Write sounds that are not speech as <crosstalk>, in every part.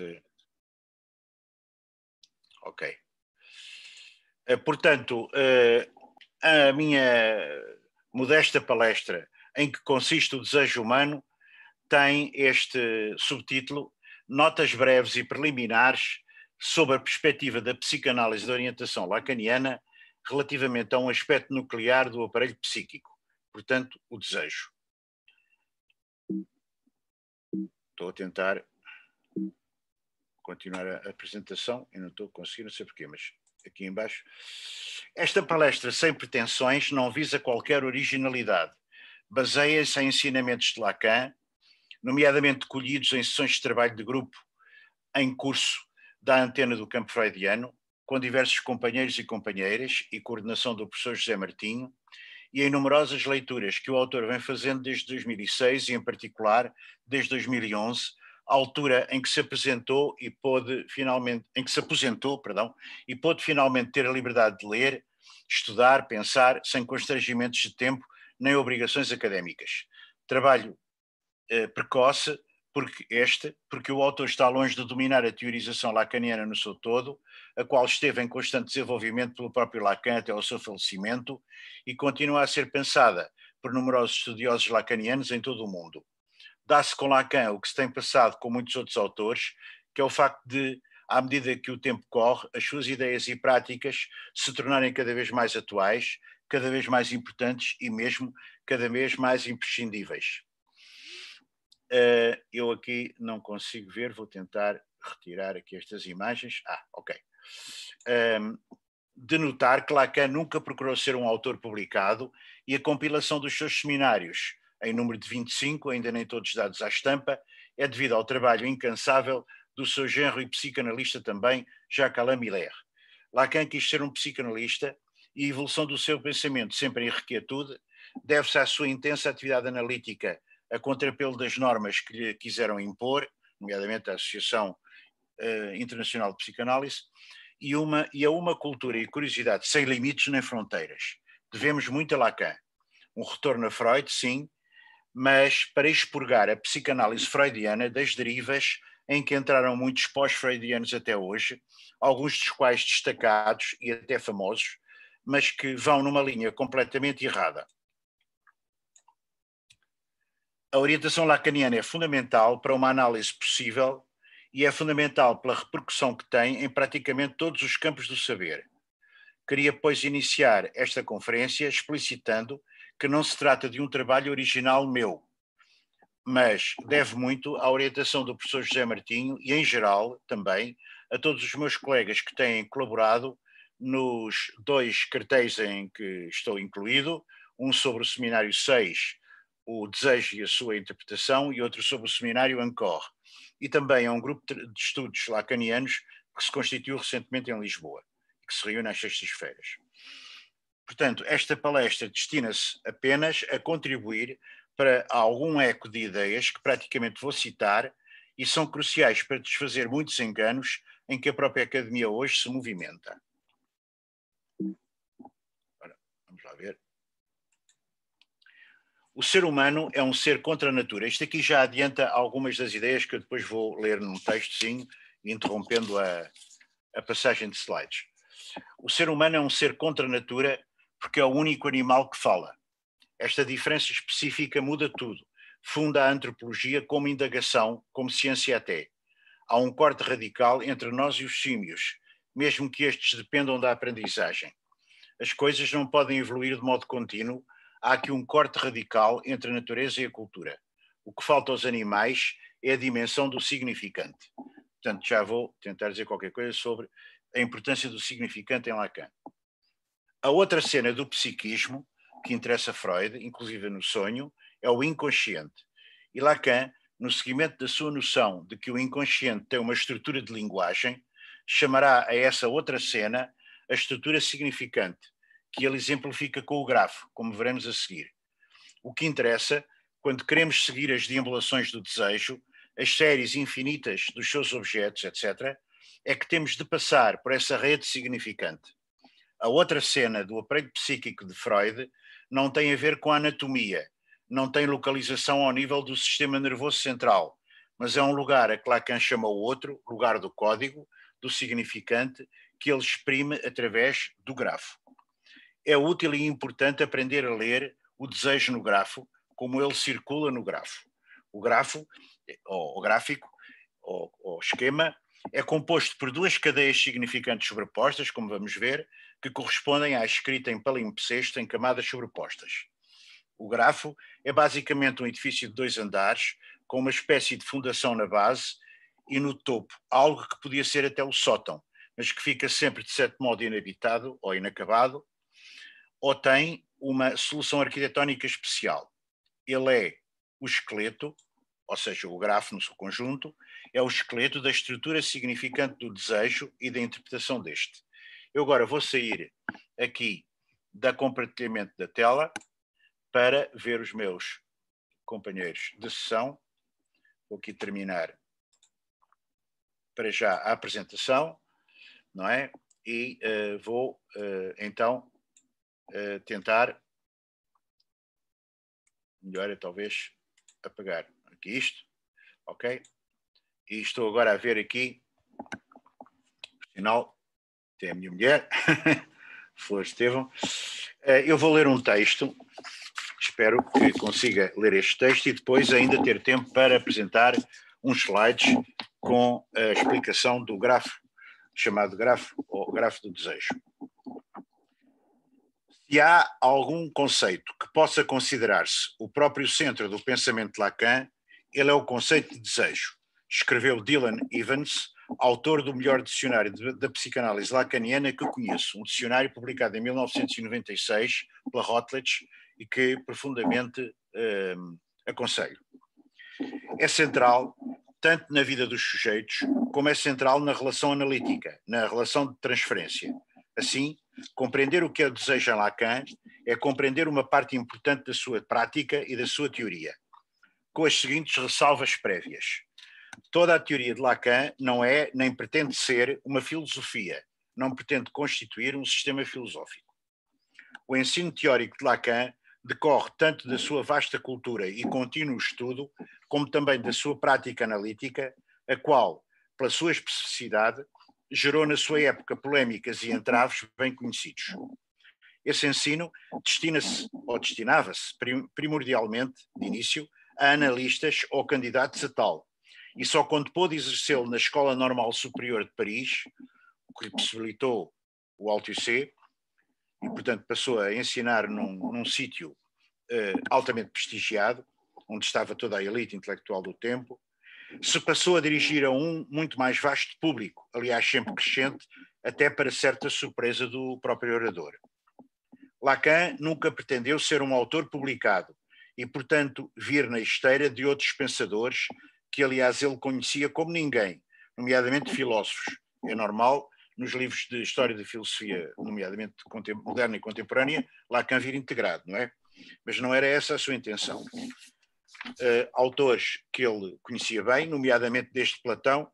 Eh, ok. Eh, portanto, eh, a minha modesta palestra, em que consiste o desejo humano, tem este subtítulo: Notas breves e preliminares sobre a perspectiva da psicanálise da orientação lacaniana relativamente a um aspecto nuclear do aparelho psíquico, portanto, o desejo. Estou a tentar continuar a, apresentação, eu não estou conseguindo, não sei porquê, mas aqui embaixo. Esta palestra sem pretensões não visa qualquer originalidade. Baseia-se em ensinamentos de Lacan, nomeadamente colhidos em sessões de trabalho de grupo em curso da antena do campo freudiano, com diversos companheiros e companheiras e coordenação do professor José Martinho, e em numerosas leituras que o autor vem fazendo desde 2006 e, em particular, desde 2011, altura em que se apresentou e pôde finalmente, em que se aposentou, perdão, e pôde finalmente ter a liberdade de ler, estudar, pensar, sem constrangimentos de tempo nem obrigações académicas. Trabalho eh, precoce, porque este, porque o autor está longe de dominar a teorização lacaniana no seu todo, a qual esteve em constante desenvolvimento pelo próprio Lacan até ao seu falecimento e continua a ser pensada por numerosos estudiosos lacanianos em todo o mundo dá-se com Lacan o que se tem passado com muitos outros autores, que é o facto de, à medida que o tempo corre, as suas ideias e práticas se tornarem cada vez mais atuais, cada vez mais importantes e mesmo cada vez mais imprescindíveis. Uh, eu aqui não consigo ver, vou tentar retirar aqui estas imagens. Ah, ok. Um, ehm, de notar que Lacan nunca procurou ser um autor publicado e a compilação dos seus seminários em número de 25, ainda nem todos dados à estampa, é devido ao trabalho incansável do seu genro e psicanalista também, Jacques Alain Miller. Lacan quis ser um psicanalista e a evolução do seu pensamento, sempre em requietude, deve-se à sua intensa atividade analítica, a contrapelo das normas que lhe quiseram impor, nomeadamente a Associação uh, Internacional de Psicanálise, e, uma, e a uma cultura e curiosidade sem limites nem fronteiras. Devemos muito a Lacan. Um retorno a Freud, sim, mas para expurgar a psicanálise uhum. freudiana das derivas em que entraram muitos pós-freudianos até hoje, alguns dos quais destacados e até famosos, mas que vão numa linha completamente errada. A orientação lacaniana é fundamental para uma análise possível e é fundamental pela repercussão que tem em praticamente todos os campos do saber. Queria, pois, iniciar esta conferência explicitando que não se trata de um trabalho original meu, mas deve muito à orientação do professor José Martinho e, em geral, também a todos os meus colegas que têm colaborado nos dois cartéis em que estou incluído, um sobre o seminário 6, o desejo e a sua interpretação, e outro sobre o seminário Ancor, e também a um grupo de estudos lacanianos que se constituiu recentemente em Lisboa, que se reúne às sextas-feiras. Portanto, esta palestra destina-se apenas a contribuir para algum eco de ideias que praticamente vou citar e são cruciais para desfazer muitos enganos em que a própria academia hoje se movimenta. vamos lá ver. O ser humano é um ser contra a natura. Isto aqui já adianta algumas das ideias que eu depois vou ler num textozinho, interrompendo a, a passagem de slides. O ser humano é um ser contra a natura porque é o único animal que fala. Esta diferença específica muda tudo, funda a antropologia como indagação, como ciência até. Há um corte radical entre nós e os símios, mesmo que estes dependam da aprendizagem. As coisas não podem evoluir de modo contínuo, há aqui um corte radical entre a natureza e a cultura. O que falta aos animais é a dimensão do significante. Portanto, já vou tentar dizer qualquer coisa sobre a importância do significante em Lacan. A outra cena do psiquismo, que interessa Freud, inclusive no sonho, é o inconsciente. E Lacan, no seguimento da sua noção de que o inconsciente tem uma estrutura de linguagem, chamará a essa outra cena a estrutura significante, que ele exemplifica com o grafo, como veremos a seguir. O que interessa, quando queremos seguir as deambulações do desejo, as séries infinitas dos seus objetos, etc., é que temos de passar por essa rede significante. A outra cena do aparelho psíquico de Freud não tem a ver com a anatomia, não tem localização ao nível do sistema nervoso central, mas é um lugar a que Lacan chama o outro, lugar do código, do significante, que ele exprime através do grafo. É útil e importante aprender a ler o desejo no grafo, como ele circula no grafo. O grafo, ou o gráfico, ou, ou esquema, é composto por duas cadeias significantes sobrepostas, como vamos ver, que correspondem à escrita em palimpsesto em camadas sobrepostas. O grafo é basicamente um edifício de dois andares, com uma espécie de fundação na base e no topo, algo que podia ser até o sótão, mas que fica sempre de certo modo inabitado ou inacabado, ou tem uma solução arquitetónica especial. Ele é o esqueleto, ou seja, o grafo no seu conjunto, é o esqueleto da estrutura significante do desejo e da interpretação deste. Eu agora vou sair aqui da compartilhamento da tela para ver os meus companheiros de sessão. Vou aqui terminar para já a apresentação, não é? E uh, vou uh, então uh, tentar, melhor é talvez apagar aqui isto, ok? E estou agora a ver aqui o sinal que a minha mulher, <laughs> Flor Estevão. Eh, eu vou ler um texto, espero que consiga ler este texto e depois ainda ter tempo para apresentar uns slides com a explicação do grafo, chamado grafo ou grafo do desejo. Se há algum conceito que possa considerar-se o próprio centro do pensamento de Lacan, ele é o conceito de desejo, escreveu Dylan Evans autor do melhor dicionário da psicanálise lacaniana que eu conheço, um dicionário publicado em 1996 pela Routledge e que profundamente hum, aconselho. É central tanto na vida dos sujeitos como é central na relação analítica, na relação de transferência. Assim, compreender o que eu é desejo em Lacan é compreender uma parte importante da sua prática e da sua teoria, com as seguintes ressalvas prévias. Toda a teoria de Lacan não é, nem pretende ser, uma filosofia, não pretende constituir um sistema filosófico. O ensino teórico de Lacan decorre tanto da sua vasta cultura e contínuo estudo, como também da sua prática analítica, a qual, pela sua especificidade, gerou na sua época polémicas e entraves bem conhecidos. Esse ensino destina-se, ou destinava-se, primordialmente, de início, a analistas ou candidatos a tal, e só quando pôde exercê-lo na Escola Normal Superior de Paris, o que lhe possibilitou o Alto IC, e portanto passou a ensinar num, num sítio uh, altamente prestigiado, onde estava toda a elite intelectual do tempo, se passou a dirigir a um muito mais vasto público, aliás, sempre crescente, até para certa surpresa do próprio orador. Lacan nunca pretendeu ser um autor publicado e, portanto, vir na esteira de outros pensadores que aliás ele conhecia como ninguém, nomeadamente filósofos. É normal, nos livros de história da filosofia, nomeadamente moderna e contemporânea, Lacan vir integrado, não é? Mas não era essa a sua intenção. Uh, autores que ele conhecia bem, nomeadamente deste Platão, uh,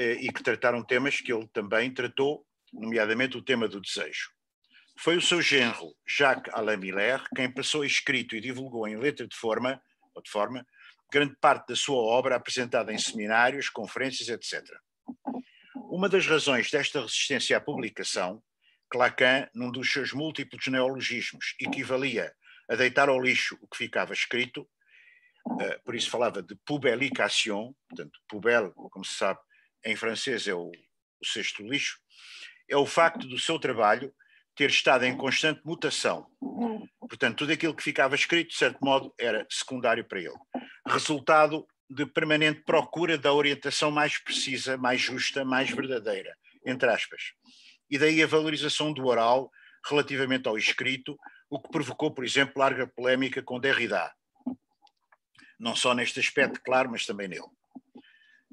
e que trataram temas que ele também tratou, nomeadamente o tema do desejo. Foi o seu genro, Jacques Alain Miller, quem passou escrito e divulgou em letra de forma, ou de forma, grande parte da sua obra apresentada em seminários, conferências, etc. Uma das razões desta resistência à publicação, que Lacan, num dos seus múltiplos neologismos, equivalia a deitar ao lixo o que ficava escrito, eh, por isso falava de publication, portanto, pubel, como se sabe, em francês é o, o sexto lixo, é o facto do seu trabalho ter estado em constante mutação. Portanto, tudo aquilo que ficava escrito, de certo modo, era secundário para ele resultado de permanente procura da orientação mais precisa, mais justa, mais verdadeira, entre aspas. E daí a valorização do oral relativamente ao escrito, o que provocou, por exemplo, larga polémica com Derrida. Não só neste aspecto, claro, mas também nele.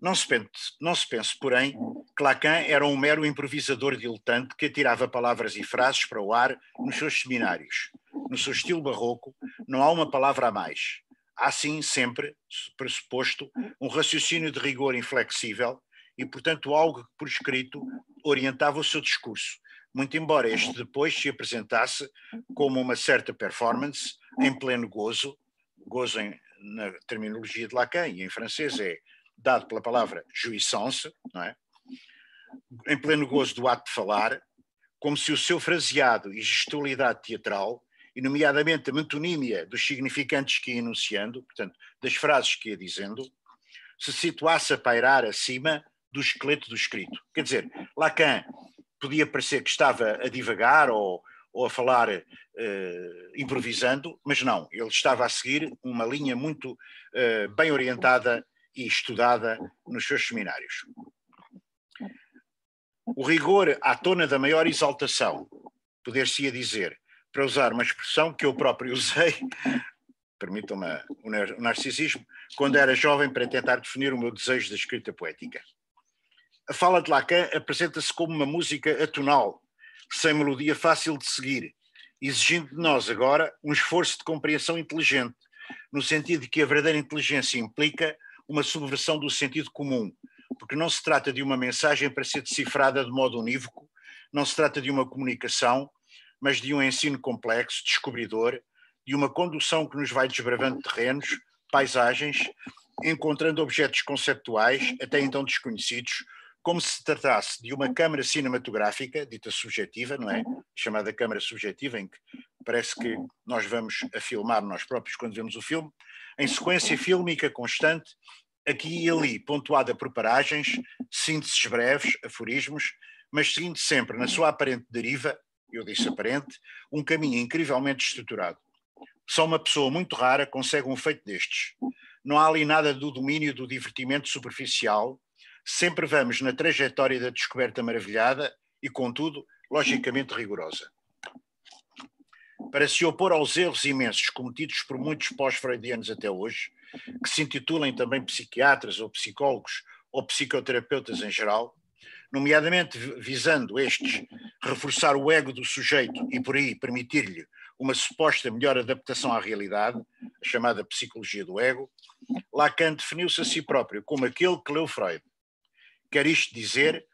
Não se, pense, não se pense, porém, que Lacan era um mero improvisador diletante que atirava palavras e frases para o ar nos seus seminários. No seu estilo barroco, não há uma palavra a mais há sim sempre pressuposto um raciocínio de rigor inflexível e, portanto, algo que por escrito orientava o seu discurso, muito embora este depois se apresentasse como uma certa performance em pleno gozo, gozo em, na terminologia de Lacan e em francês é dado pela palavra jouissance, não é? Em pleno gozo do ato de falar, como se o seu fraseado e gestualidade teatral e nomeadamente a metonímia dos significantes que ia enunciando, portanto, das frases que ia dizendo, se situasse a pairar acima do esqueleto do escrito. Quer dizer, Lacan podia parecer que estava a divagar ou, ou a falar uh, improvisando, mas não, ele estava a seguir uma linha muito uh, bem orientada e estudada nos seus seminários. O rigor à tona da maior exaltação, poder-se-ia dizer, para usar uma expressão que eu próprio <laughs> usei, permitam-me o narcisismo, quando era jovem para tentar definir o meu desejo da escrita poética. A fala de Lacan apresenta-se como uma música atonal, sem melodia fácil de seguir, exigindo de nós agora um esforço de compreensão inteligente, no sentido de que a verdadeira inteligência implica uma subversão do sentido comum, porque não se trata de uma mensagem para ser decifrada de modo unívoco, não se trata de uma comunicação, mas de um ensino complexo, descobridor, de uma condução que nos vai desbravando terrenos, paisagens, encontrando objetos conceptuais, até então desconhecidos, como se tratasse de uma câmara cinematográfica, dita subjetiva, não é? Chamada câmara subjetiva, em que parece que nós vamos a filmar nós próprios quando vemos o filme, em sequência fílmica constante, aqui e ali, pontuada por paragens, sínteses breves, aforismos, mas seguindo sempre, na sua aparente deriva, eu disse aparente, um caminho incrivelmente estruturado. Só uma pessoa muito rara consegue um feito destes. Não há ali nada do domínio do divertimento superficial, sempre vamos na trajetória da descoberta maravilhada e, contudo, logicamente rigorosa. Para se opor aos erros imensos cometidos por muitos pós-freudianos até hoje, que se intitulem também psiquiatras ou psicólogos ou psicoterapeutas em geral, nomeadamente visando estes reforçar o ego do sujeito e por aí permitir-lhe uma suposta melhor adaptação à realidade, a chamada psicologia do ego, Lacan definiu-se a si próprio como aquele que leu Freud. Quer isto dizer,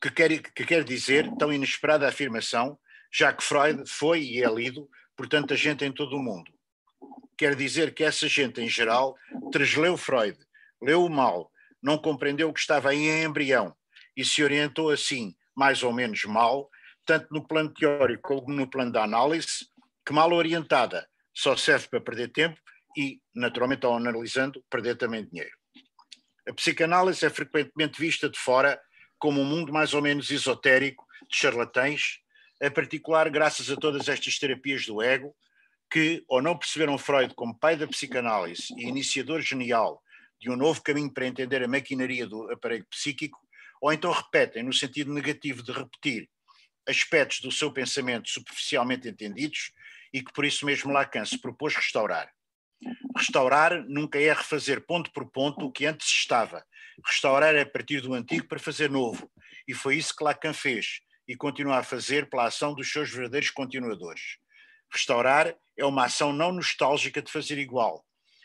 que quer, que quer dizer tão inesperada afirmação, já que Freud foi e é lido por tanta gente em todo o mundo. Quer dizer que essa gente, em geral, trasleu Freud, leu-o mal, não compreendeu o que estava em embrião, e se orientou assim, mais ou menos mal, tanto no plano teórico como no plano da análise, que mal orientada só serve para perder tempo e, naturalmente, ao analisando, perder também dinheiro. A psicanálise é frequentemente vista de fora como um mundo mais ou menos esotérico de charlatães, em particular graças a todas estas terapias do ego, que ou não perceberam Freud como pai da psicanálise e iniciador genial de um novo caminho para entender a maquinaria do aparelho psíquico, ou então repetem no sentido negativo de repetir aspectos do seu pensamento superficialmente entendidos e que por isso mesmo Lacan se propôs restaurar. Restaurar nunca é refazer ponto por ponto o que antes estava. Restaurar é partir do antigo para fazer novo. E foi isso que Lacan fez e continua a fazer pela ação dos seus verdadeiros continuadores. Restaurar é uma ação não nostálgica de fazer igual,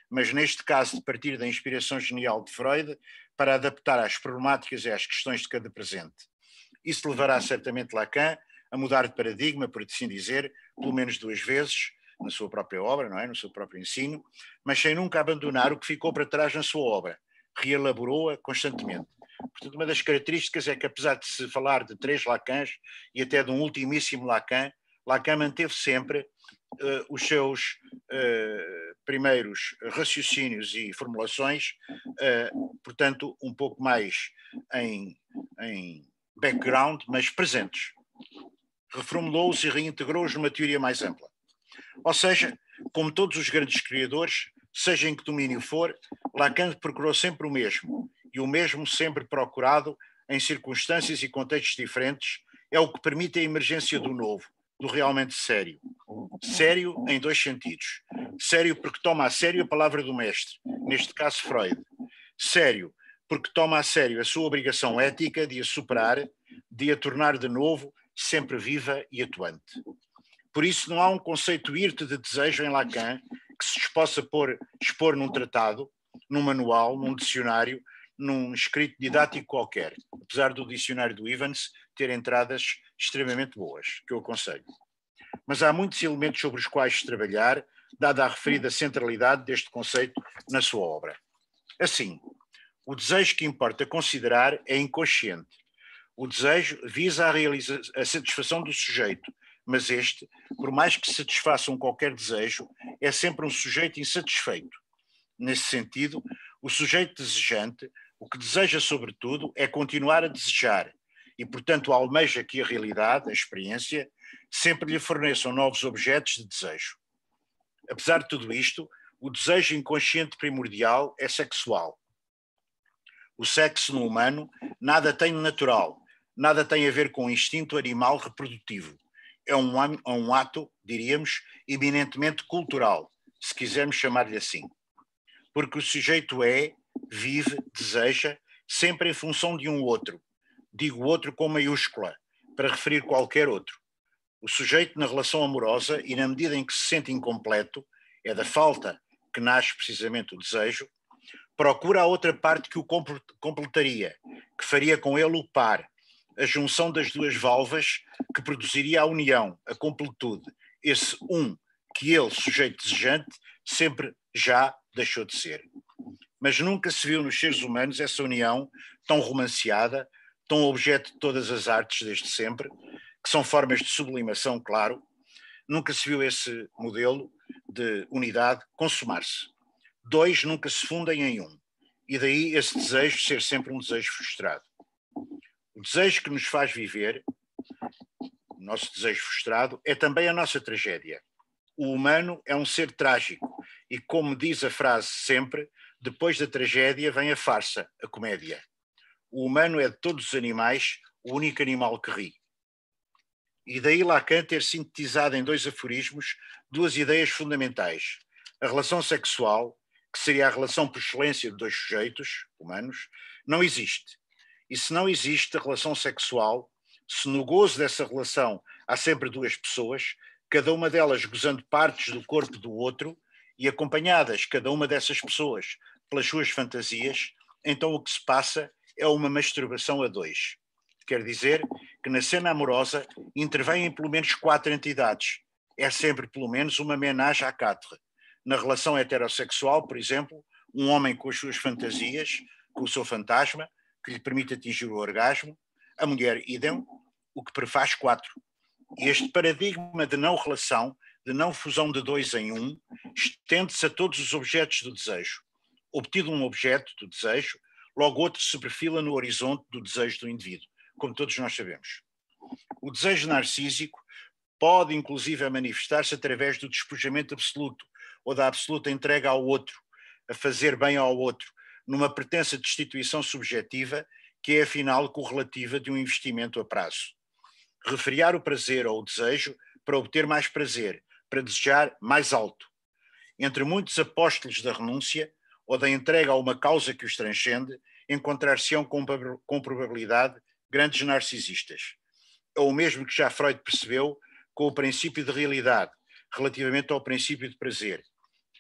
mas neste caso de partir da inspiração genial de Freud, para adaptar às problemáticas e às questões de cada presente. Isso levará certamente Lacan a mudar de paradigma, por assim dizer, pelo menos duas vezes, na sua própria obra, não é? no seu próprio ensino, mas sem nunca abandonar o que ficou para trás na sua obra. Reelaborou-a constantemente. Portanto, uma das características é que, apesar de se falar de três Lacans e até de um ultimíssimo Lacan, Lacan manteve sempre uh, os seus uh, primeiros raciocínios e formulações, uh, portanto, um pouco mais em, em background, mas presentes. Reformulou-os e reintegrou-os numa teoria mais ampla. Ou seja, como todos os grandes criadores, seja em que domínio for, Lacan procurou sempre o mesmo, e o mesmo sempre procurado em circunstâncias e contextos diferentes, é o que permite a emergência do novo, do realmente sério. Sério em dois sentidos. Sério porque toma a sério a palavra do mestre, neste caso Freud. Sério porque toma a sério a sua obrigação ética de a superar, de a tornar de novo sempre viva e atuante. Por isso não há um conceito irte de desejo em Lacan que se possa pôr, expor num tratado, num manual, num dicionário, num escrito didático qualquer, apesar do dicionário do Evans ter entradas extremamente boas, que eu aconselho. Mas há muitos elementos sobre os quais trabalhar, dada a referida centralidade deste conceito na sua obra. Assim, o desejo que importa considerar é inconsciente. O desejo visa a, a satisfação do sujeito, mas este, por mais que satisfaça um qualquer desejo, é sempre um sujeito insatisfeito. Nesse sentido, o sujeito desejante, o que deseja sobretudo, é continuar a desejar e, portanto, almeja que a realidade, a experiência, sempre lhe forneçam novos objetos de desejo. Apesar de tudo isto, o desejo inconsciente primordial é sexual. O sexo no humano nada tem de natural, nada tem a ver com o instinto animal reprodutivo. É um, é ato, diríamos, eminentemente cultural, se quisermos chamar-lhe assim porque o sujeito é, vive, deseja, sempre em função de um outro. Digo outro com maiúscula, para referir qualquer outro. O sujeito na relação amorosa, e na medida em que se sente incompleto, é da falta que nasce precisamente o desejo, procura a outra parte que o completaria, que faria com ele o par, a junção das duas valvas que produziria a união, a completude, esse um que ele, sujeito desejante, sempre já deixou de ser. Mas nunca se viu nos seres humanos essa união tão romanceada, tão objeto de todas as artes desde sempre, que são formas de sublimação, claro. Nunca se viu esse modelo de unidade consumar-se. Dois nunca se fundem em um. E daí esse desejo ser sempre um desejo frustrado. O desejo que nos faz viver, o nosso desejo frustrado, é também a nossa tragédia. O humano é um ser trágico e como diz a frase sempre, depois da tragédia vem a farsa, a comédia. O humano é de todos os animais o único animal que ri. E daí Lacan ter sintetizado em dois aforismos duas ideias fundamentais: a relação sexual, que seria a relação por excelência de dois sujeitos humanos, não existe. E se não existe a relação sexual, se no gozo dessa relação há sempre duas pessoas, cada uma delas gozando partes do corpo do outro, e acompanhadas cada uma dessas pessoas pelas suas fantasias, então o que se passa é uma masturbação a dois. Quer dizer que na cena amorosa intervêm pelo menos quatro entidades. É sempre pelo menos uma homenagem à quatro. Na relação heterossexual, por exemplo, um homem com as suas fantasias, com o seu fantasma, que lhe permite atingir o orgasmo, a mulher idem, o que prefaz quatro. Este paradigma de não relação de não fusão de dois em um, estende-se a todos os objetos do desejo. Obtido um objeto do desejo, logo outro se perfila no horizonte do desejo do indivíduo, como todos nós sabemos. O desejo narcísico pode, inclusive, manifestar-se através do despojamento absoluto ou da absoluta entrega ao outro, a fazer bem ao outro, numa pretensa destituição subjetiva que é, afinal, correlativa de um investimento a prazo. Refriar o prazer ou o desejo para obter mais prazer, para desejar mais alto. Entre muitos apóstolos da renúncia ou da entrega a uma causa que os transcende, encontrar-se-ão com, com probabilidade grandes narcisistas. É o mesmo que já Freud percebeu com o princípio de realidade, relativamente ao princípio de prazer.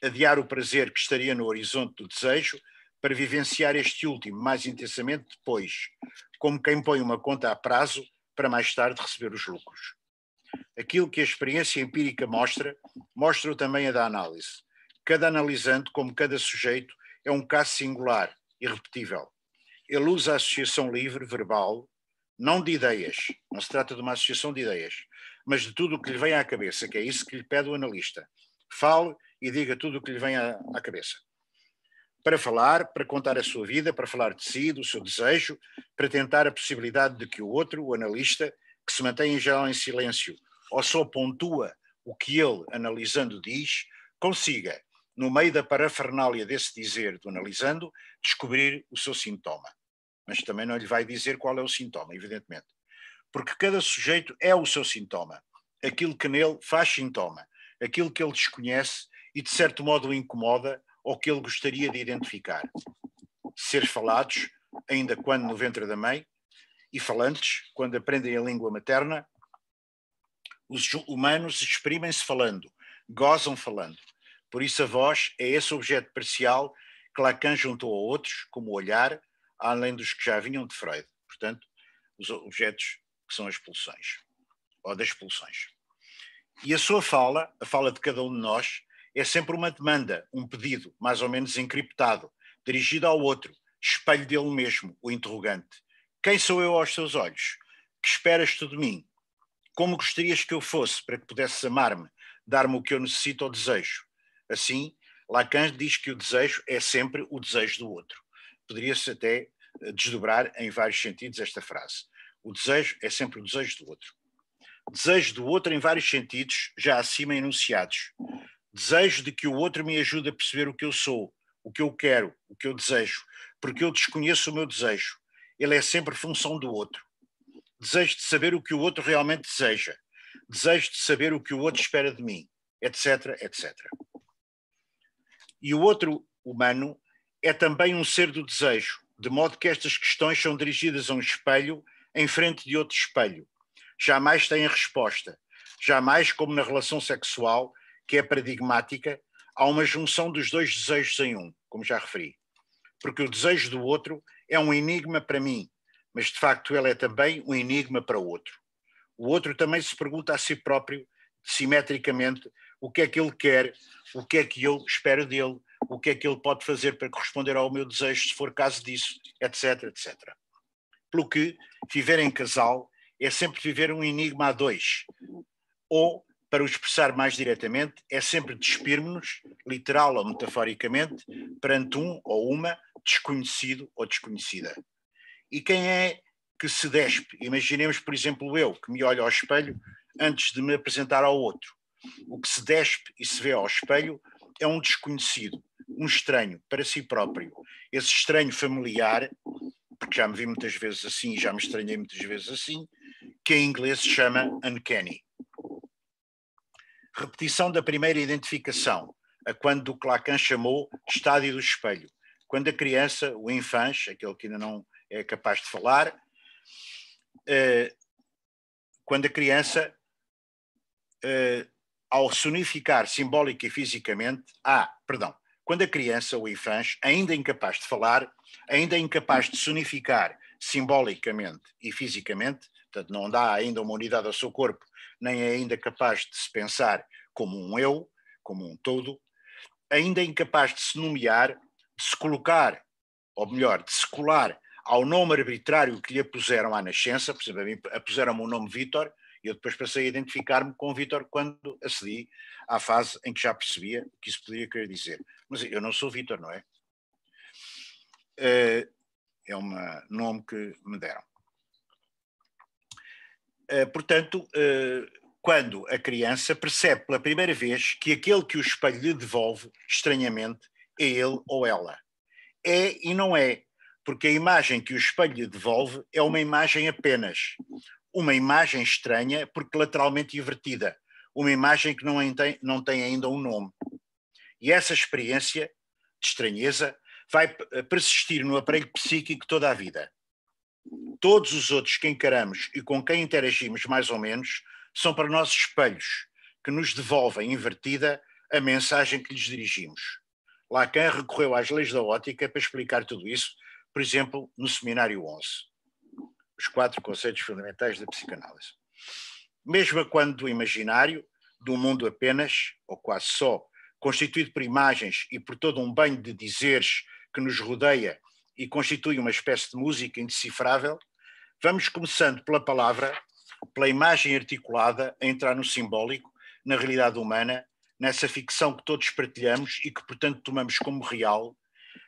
Adiar o prazer que estaria no horizonte do desejo para vivenciar este último mais intensamente depois, como quem põe uma conta a prazo para mais tarde receber os lucros. Aquilo que a experiência empírica mostra, mostra também a da análise. Cada analisante, como cada sujeito, é um caso singular, irrepetível. Ele usa a associação livre, verbal, não de ideias, não se trata de uma associação de ideias, mas de tudo o que lhe vem à cabeça, que é isso que lhe pede o analista. Fale e diga tudo o que lhe vem à, à cabeça para falar, para contar a sua vida, para falar de si, do seu desejo, para tentar a possibilidade de que o outro, o analista, que se mantém em geral em silêncio ou só pontua o que ele, analisando, diz, consiga, no meio da parafernália desse dizer do analisando, descobrir o seu sintoma. Mas também não lhe vai dizer qual é o sintoma, evidentemente. Porque cada sujeito é o seu sintoma, aquilo que nele faz sintoma, aquilo que ele desconhece e de certo modo o incomoda ou que ele gostaria de identificar. ser falados, ainda quando no ventre da mãe, e falantes, quando aprendem a língua materna, os humanos exprimem-se falando, gozam falando. Por isso a voz é esse objeto parcial que Lacan juntou a outros, como o olhar, além dos que já vinham de Freud. Portanto, os objetos que são as pulsões, ou das pulsões. E a sua fala, a fala de cada um de nós, é sempre uma demanda, um pedido, mais ou menos encriptado, dirigido ao outro, espelho dele mesmo, o interrogante quem sou eu aos teus olhos? Que esperas tu de mim? Como gostarias que eu fosse para que pudesses amar-me, dar-me o que eu necessito ou desejo? Assim, Lacan diz que o desejo é sempre o desejo do outro. Poderia-se até eh, desdobrar em vários sentidos esta frase. O desejo é sempre o desejo do outro. Desejo do outro em vários sentidos, já acima enunciados. Desejo de que o outro me ajude a perceber o que eu sou, o que eu quero, o que eu desejo, porque eu desconheço o meu desejo ele é sempre função do outro. Desejo de saber o que o outro realmente deseja. Desejo de saber o que o outro espera de mim, etc, etc. E o outro humano é também um ser do desejo, de modo que estas questões são dirigidas a um espelho em frente de outro espelho. Jamais têm resposta. Jamais, como na relação sexual, que é paradigmática, há uma junção dos dois desejos em um, como já referi. Porque o desejo do outro é um enigma para mim, mas de facto ele é também um enigma para o outro. O outro também se pergunta a si próprio, simetricamente, o que é que ele quer, o que é que eu espero dele, o que é que ele pode fazer para corresponder ao meu desejo, se for caso disso, etc, etc. Pelo que viver em casal é sempre viver um enigma a dois, ou para o expressar mais diretamente, é sempre despirmos-nos, literal ou metaforicamente, perante um ou uma desconhecido ou desconhecida. E quem é que se despe? Imaginemos, por exemplo, eu, que me olho ao espelho antes de me apresentar ao outro. O que se despe e se vê ao espelho é um desconhecido, um estranho para si próprio. Esse estranho familiar, porque já me vi muitas vezes assim e já me estranhei muitas vezes assim, que em inglês se chama uncanny repetição da primeira identificação, a quando o Lacan chamou estádio do espelho, quando a criança, o infante, aquele que ainda não é capaz de falar, eh, quando a criança, ao eh, ao sonificar simbólica e fisicamente, ah, perdão, quando a criança, o infante, ainda incapaz de falar, ainda incapaz de sonificar simbolicamente e fisicamente, Portanto, não dá ainda uma unidade ao seu corpo, nem é ainda capaz de se pensar como um eu, como um todo, ainda é incapaz de se nomear, de se colocar, ou melhor, de se colar ao nome arbitrário que lhe puseram à nascença, por exemplo, a mim puseram-me o nome Vítor, e eu depois passei a identificar-me com Vítor quando acedi à fase em que já percebia o que isso poderia querer dizer. Mas eu não sou Vítor, não é? Eh, é um nome que me deram. Eh, portanto, eh, quando a criança percebe pela primeira vez que aquele que o espelho lhe devolve, estranhamente, é ele ou ela. É e não é, porque a imagem que o espelho lhe devolve é uma imagem apenas. Uma imagem estranha, porque lateralmente invertida. Uma imagem que não tem, não tem ainda um nome. E essa experiência de estranheza vai eh, persistir no aparelho psíquico toda a vida todos os outros que encaramos e com quem interagimos mais ou menos são para nós espelhos que nos devolvem invertida a mensagem que lhes dirigimos. Lacan recorreu às leis da ótica para explicar tudo isso, por exemplo, no Seminário 11. Os quatro conceitos fundamentais da psicanálise. Mesmo quando do imaginário, de um mundo apenas, ou quase só, constituído por imagens e por todo um banho de dizeres que nos rodeia e constitui uma espécie de música indecifrável, Vamos começando pela palavra, pela imagem articulada a entrar no simbólico, na realidade humana, nessa ficção que todos partilhamos e que, portanto, tomamos como real.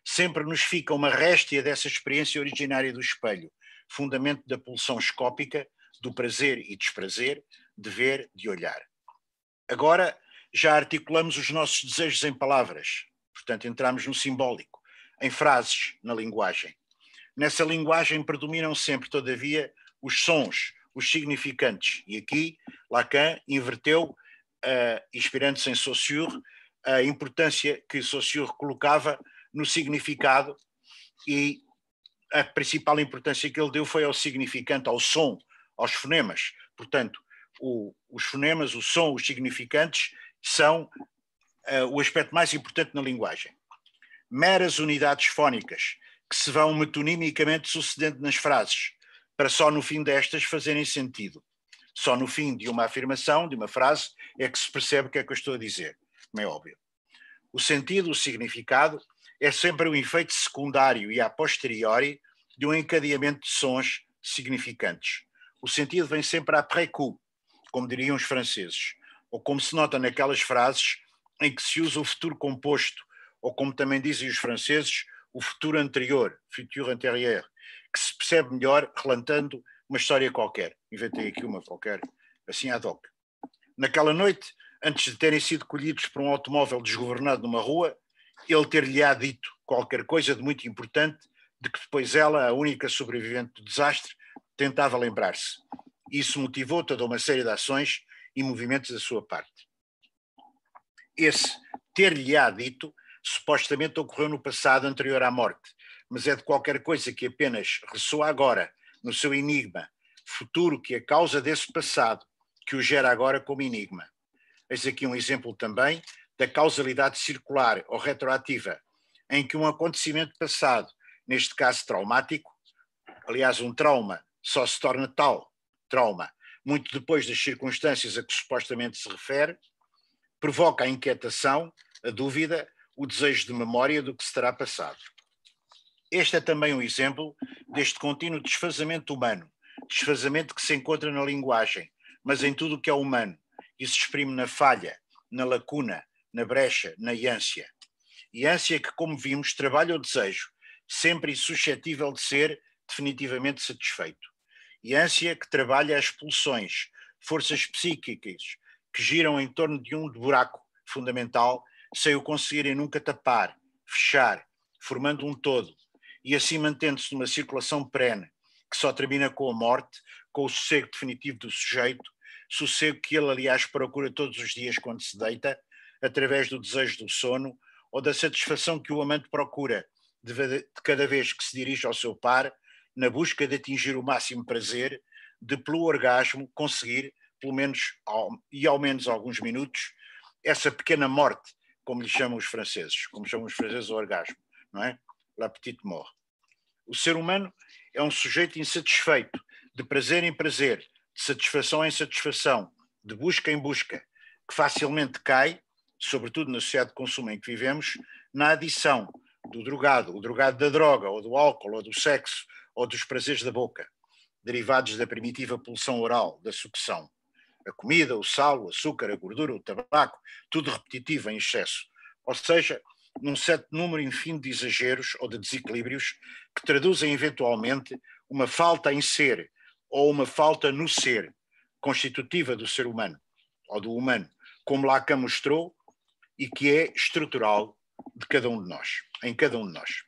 Sempre nos fica uma réstia dessa experiência originária do espelho, fundamento da pulsão escópica, do prazer e desprazer, de ver, de olhar. Agora já articulamos os nossos desejos em palavras, portanto, entramos no simbólico, em frases, na linguagem. Nessa linguagem predominam sempre, todavia, os sons, os significantes. E aqui Lacan inverteu, uh, inspirando-se em Saussure, a importância que Saussure colocava no significado e a principal importância que ele deu foi ao significante, ao som, aos fonemas. Portanto, o, os fonemas, o som, os significantes são uh, o aspecto mais importante na linguagem. Meras unidades fónicas, que se vão metonimicamente sucedendo nas frases, para só no fim destas fazerem sentido. Só no fim de uma afirmação, de uma frase, é que se percebe o que é que eu estou a dizer, como é óbvio. O sentido, o significado, é sempre um efeito secundário e a posteriori de um encadeamento de sons significantes. O sentido vem sempre à coup, como diriam os franceses, ou como se nota naquelas frases em que se usa o futuro composto, ou como também dizem os franceses, o futuro anterior, futuro anterior, que se percebe melhor relatando uma história qualquer. Inventei aqui uma qualquer, assim ad hoc. Naquela noite, antes de terem sido colhidos por um automóvel desgovernado numa rua, ele ter-lhe-á dito qualquer coisa de muito importante, de que depois ela, a única sobrevivente do desastre, tentava lembrar-se. Isso motivou toda uma série de ações e movimentos da sua parte. Esse ter-lhe-á dito supostamente ocorreu no passado anterior à morte, mas é de qualquer coisa que apenas ressoa agora, no seu enigma, futuro que é causa desse passado, que o gera agora como enigma. Eis aqui um exemplo também da causalidade circular ou retroativa, em que um acontecimento passado, neste caso traumático, aliás, um trauma só se torna tal, trauma, muito depois das circunstâncias a que supostamente se refere, provoca a inquietação, a dúvida, o desejo de memória do que se terá passado. Este é também um exemplo deste contínuo desfazamento humano, desfazamento que se encontra na linguagem, mas em tudo o que é humano, e se exprime na falha, na lacuna, na brecha, na ânsia. E ânsia que, como vimos, trabalha o desejo, sempre suscetível de ser definitivamente satisfeito. E ânsia que trabalha as pulsões, forças psíquicas que giram em torno de um buraco fundamental sem o conseguirem nunca tapar, fechar, formando um todo, e assim mantendo-se numa circulação perene, que só termina com a morte, com o sossego definitivo do sujeito, sossego que ele, aliás, procura todos os dias quando se deita, através do desejo do sono ou da satisfação que o amante procura de cada vez que se dirige ao seu par, na busca de atingir o máximo prazer, de pelo orgasmo conseguir, pelo menos ao, e ao menos alguns minutos, essa pequena morte como lhe chamam os franceses, como chamam os franceses o orgasmo, não é? La petite mort. O ser humano é um sujeito insatisfeito, de prazer em prazer, de satisfação em satisfação, de busca em busca, que facilmente cai, sobretudo na sociedade de consumo em que vivemos, na adição do drogado, o drogado da droga, ou do álcool, ou do sexo, ou dos prazeres da boca, derivados da primitiva pulsão oral, da sucção a comida, o sal, o açúcar, a gordura, o tabaco, tudo repetitivo em excesso. Ou seja, num certo número infinito de exageros ou de desequilíbrios que traduzem eventualmente uma falta em ser ou uma falta no ser, constitutiva do ser humano ou do humano, como Lacan mostrou e que é estrutural de cada um de nós, em cada um de nós.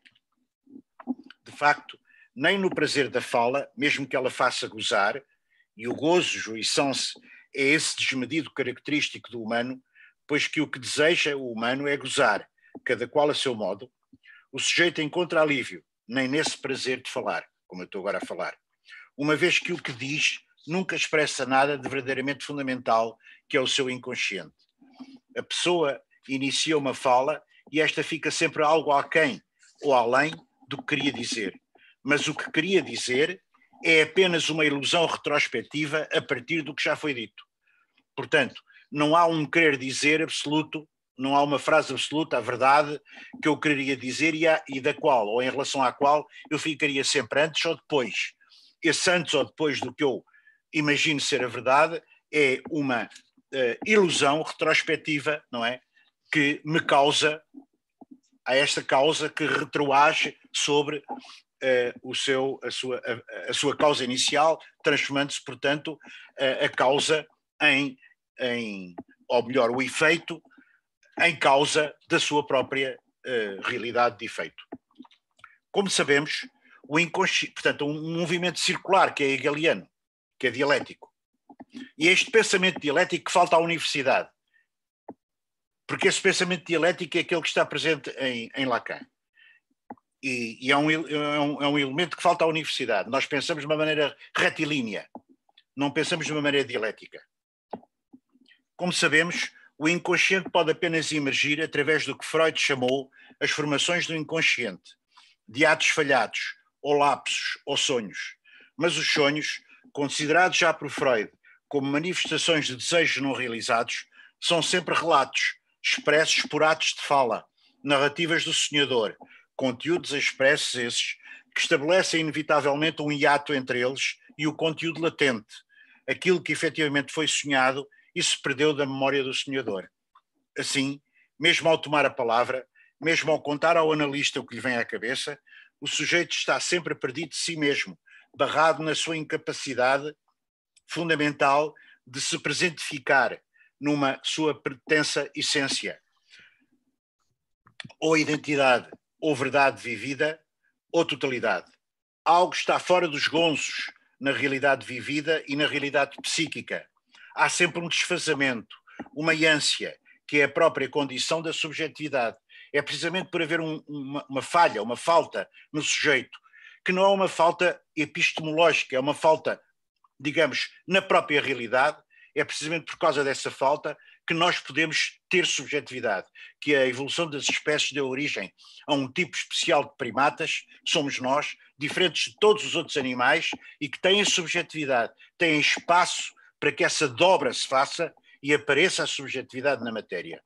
De facto, nem no prazer da fala, mesmo que ela faça gozar, e o gozo juição-se é esse desmedido característico do humano, pois que o que deseja o humano é gozar, cada qual a seu modo, o sujeito encontra alívio, nem nesse prazer de falar, como eu estou agora a falar, uma vez que o que diz nunca expressa nada de verdadeiramente fundamental, que é o seu inconsciente. A pessoa inicia uma fala e esta fica sempre algo aquém ou além do que queria dizer. Mas o que queria dizer é apenas uma ilusão retrospectiva a partir do que já foi dito. Portanto, não há um querer dizer absoluto, não há uma frase absoluta, a verdade que eu quereria dizer e, há, e da qual, ou em relação à qual, eu ficaria sempre antes ou depois. Esse antes ou depois do que eu imagino ser a verdade é uma uh, ilusão retrospectiva, não é? Que me causa, a esta causa que retroage sobre Uh, o seu, a, sua, a, a sua causa inicial, transformando-se, portanto, uh, a causa em em, ou melhor, o efeito em causa da sua própria uh, realidade de efeito. Como sabemos, o inconsciente, portanto, um movimento circular que é hegeliano, que é dialético. E é este pensamento dialético que falta à universidade. Porque esse pensamento dialético é aquele que está presente em, em Lacan. E, e é, um, é, um, é um elemento que falta à universidade. Nós pensamos de uma maneira retilínea, não pensamos de uma maneira dialética. Como sabemos, o inconsciente pode apenas emergir através do que Freud chamou as formações do inconsciente, de atos falhados, ou lapsos, ou sonhos. Mas os sonhos, considerados já por Freud como manifestações de desejos não realizados, são sempre relatos, expressos por atos de fala, narrativas do sonhador, conteúdos expressos esses que estabelecem inevitavelmente um hiato entre eles e o conteúdo latente, aquilo que efetivamente foi sonhado isso se perdeu da memória do sonhador. Assim, mesmo ao tomar a palavra, mesmo ao contar ao analista o que lhe vem à cabeça, o sujeito está sempre perdido de si mesmo, barrado na sua incapacidade fundamental de se presentificar numa sua pretensa essência, ou identidade, ou verdade vivida, ou totalidade. Algo está fora dos gonços na realidade vivida e na realidade psíquica, há sempre um desfazamento, uma ânsia, que é a própria condição da subjetividade. É precisamente por haver um, uma, uma falha, uma falta no sujeito, que não é uma falta epistemológica, é uma falta, digamos, na própria realidade. É precisamente por causa dessa falta que nós podemos ter subjetividade, que a evolução das espécies deu origem a um tipo especial de primatas, somos nós, diferentes de todos os outros animais, e que têm subjetividade, têm espaço para que essa dobra se faça e apareça a subjetividade na matéria.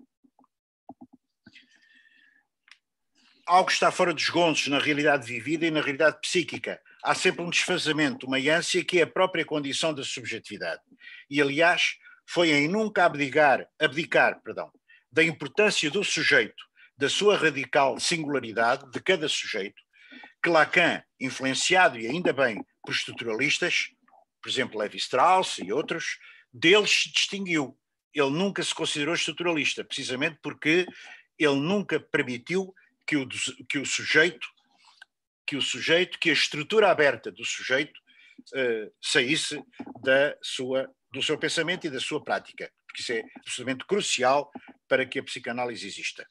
Algo está fora dos gonços na realidade vivida e na realidade psíquica. Há sempre um desfazamento, uma ânsia que é a própria condição da subjetividade. E, aliás, foi em nunca abdicar, abdicar perdão, da importância do sujeito, da sua radical singularidade, de cada sujeito, que Lacan, influenciado e ainda bem por estruturalistas, por exemplo, Levi-Strauss e outros, deles se distinguiu. Ele nunca se considerou estruturalista, precisamente porque ele nunca permitiu que o, que o sujeito, que o sujeito, que a estrutura aberta do sujeito uh, saísse da sua, do seu pensamento e da sua prática, porque isso é absolutamente crucial para que a psicanálise exista.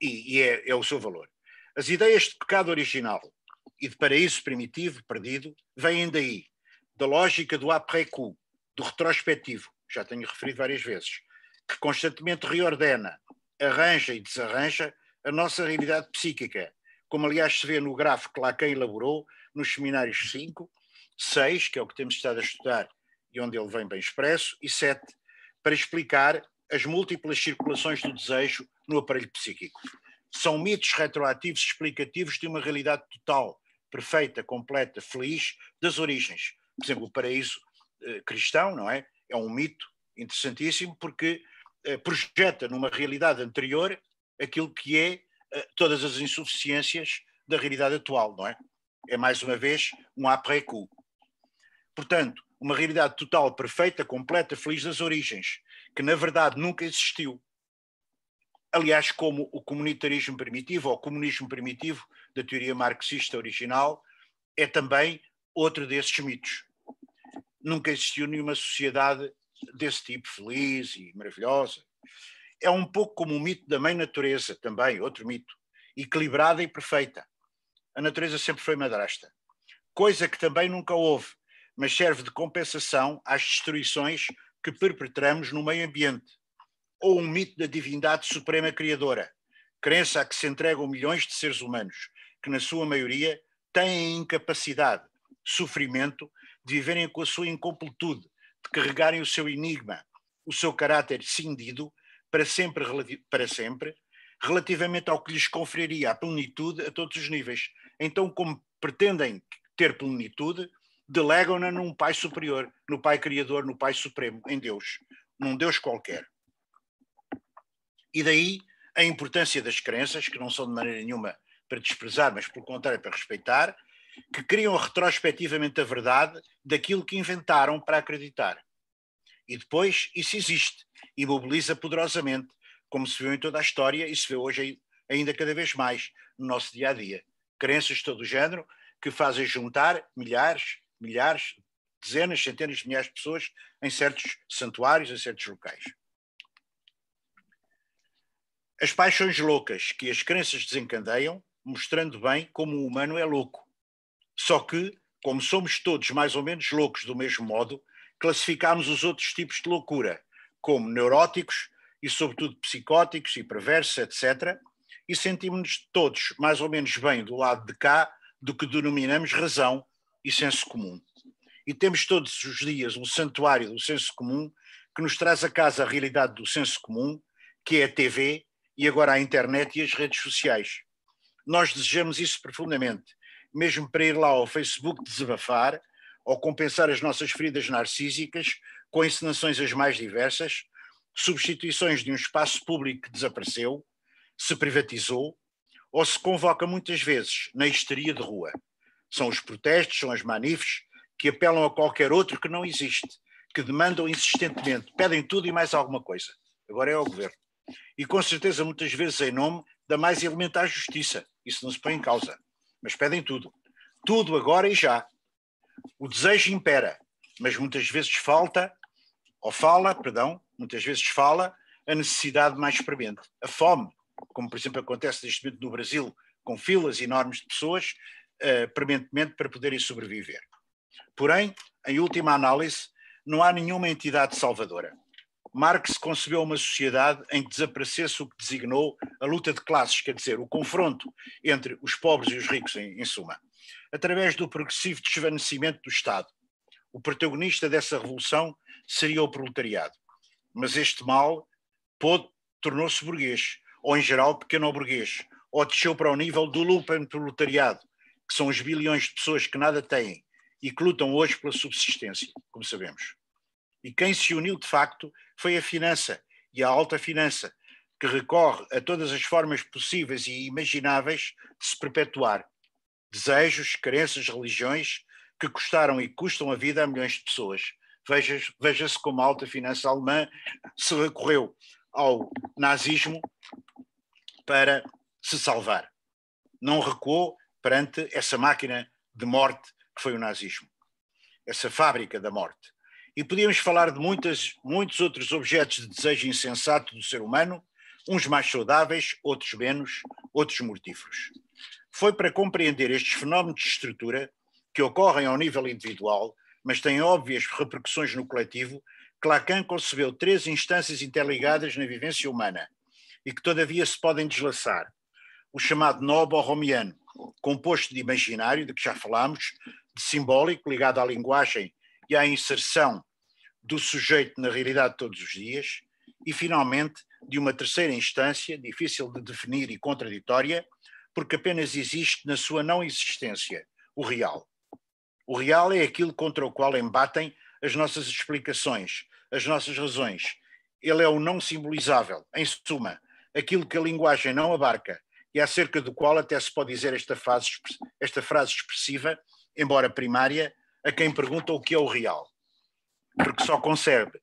E, e é, é o seu valor. As ideias de pecado original e de paraíso primitivo perdido vêm daí, da lógica do après-coup, do retrospectivo, já tenho referido várias vezes, que constantemente reordena, arranja e desarranja a nossa realidade psíquica, como aliás se vê no gráfico que Lacan elaborou nos seminários 5, 6, que é o que temos estado a estudar e onde ele vem bem expresso, e 7, para explicar as múltiplas circulações do desejo no aparelho psíquico. São mitos retroativos explicativos de uma realidade total, perfeita, completa, feliz das origens, por exemplo, o paraíso eh, cristão, não é? É um mito interessantíssimo porque eh, projeta numa realidade anterior aquilo que é eh, todas as insuficiências da realidade atual, não é? É mais uma vez um après-coup. Portanto, uma realidade total, perfeita, completa, feliz das origens, que na verdade nunca existiu. Aliás, como o comunitarismo primitivo ou o comunismo primitivo da teoria marxista original é também outro desses mitos nunca existiu nenhuma sociedade desse tipo feliz e maravilhosa. É um pouco como o mito da mãe natureza, também, outro mito, equilibrada e perfeita. A natureza sempre foi madrasta, coisa que também nunca houve, mas serve de compensação às destruições que perpetramos no meio ambiente. Ou um mito da divindade suprema criadora, crença a que se entregam milhões de seres humanos, que na sua maioria têm incapacidade, sofrimento de viverem com a sua incompletude, de carregarem o seu enigma, o seu caráter cindido, para sempre, para sempre, relativamente ao que lhes conferiria a plenitude a todos os níveis. Então, como pretendem ter plenitude, delegam-na num Pai superior, no Pai Criador, no Pai Supremo, em Deus, num Deus qualquer. E daí a importância das crenças, que não são de maneira nenhuma para desprezar, mas pelo contrário para respeitar, que criam retrospectivamente a verdade daquilo que inventaram para acreditar. E depois isso existe e mobiliza poderosamente, como se viu em toda a história e se vê hoje ainda cada vez mais no nosso dia a dia. Crenças de todo o género que fazem juntar milhares, milhares, dezenas, centenas de milhares de pessoas em certos santuários, em certos locais. As paixões loucas que as crenças desencadeiam, mostrando bem como o humano é louco só que, como somos todos mais ou menos loucos do mesmo modo, classificámos os outros tipos de loucura, como neuróticos e, sobretudo, psicóticos e perversos, etc., e sentimos-nos todos mais ou menos bem do lado de cá do que denominamos razão e senso comum. E temos todos os dias um santuário do senso comum que nos traz a casa a realidade do senso comum, que é a TV e agora a internet e as redes sociais. Nós desejamos isso profundamente, mesmo para ir lá ao Facebook desabafar ou compensar as nossas feridas narcísicas com encenações as mais diversas, substituições de um espaço público que desapareceu, se privatizou ou se convoca muitas vezes na histeria de rua. São os protestos, são as manifes que apelam a qualquer outro que não existe, que demandam insistentemente, pedem tudo e mais alguma coisa. Agora é ao governo. E com certeza muitas vezes em nome da mais elementar justiça. Isso não se põe em causa mas pedem tudo. Tudo agora e já. O desejo impera, mas muitas vezes falta, ou fala, perdão, muitas vezes fala, a necessidade mais premente. A fome, como por exemplo acontece neste momento no Brasil, com filas enormes de pessoas, uh, eh, prementemente para poderem sobreviver. Porém, em última análise, não há nenhuma entidade salvadora. Marx concebeu uma sociedade em que desaparecesse o que designou a luta de classes, quer dizer, o confronto entre os pobres e os ricos, em, em suma, através do progressivo desvanecimento do Estado. O protagonista dessa revolução seria o proletariado. Mas este mal tornou-se burguês, ou em geral pequeno burguês, ou desceu para o nível do lupen proletariado, que são os bilhões de pessoas que nada têm e que lutam hoje pela subsistência, como sabemos. E quem se uniu de facto foi a finança e a alta finança, que recorre a todas as formas possíveis e imagináveis de se perpetuar. Desejos, crenças, religiões que custaram e custam a vida a milhões de pessoas. Veja-se veja como a alta finança alemã se recorreu ao nazismo para se salvar. Não recuou perante essa máquina de morte que foi o nazismo, essa fábrica da morte. E podíamos falar de muitas, muitos outros objetos de desejo insensato do ser humano, uns mais saudáveis, outros menos, outros mortíferos. Foi para compreender estes fenómenos de estrutura, que ocorrem ao nível individual, mas têm óbvias repercussões no coletivo, que Lacan concebeu três instâncias interligadas na vivência humana e que todavia se podem deslaçar. O chamado nobo romiano, composto de imaginário, de que já falámos, de simbólico, ligado à linguagem e à inserção do sujeito na realidade todos os dias e, finalmente, de uma terceira instância, difícil de definir e contraditória, porque apenas existe na sua não existência, o real. O real é aquilo contra o qual embatem as nossas explicações, as nossas razões. Ele é o não simbolizável, em suma, aquilo que a linguagem não abarca e acerca do qual até se pode dizer esta esta frase expressiva, embora primária, a quem pergunta o que é o real porque só concebe,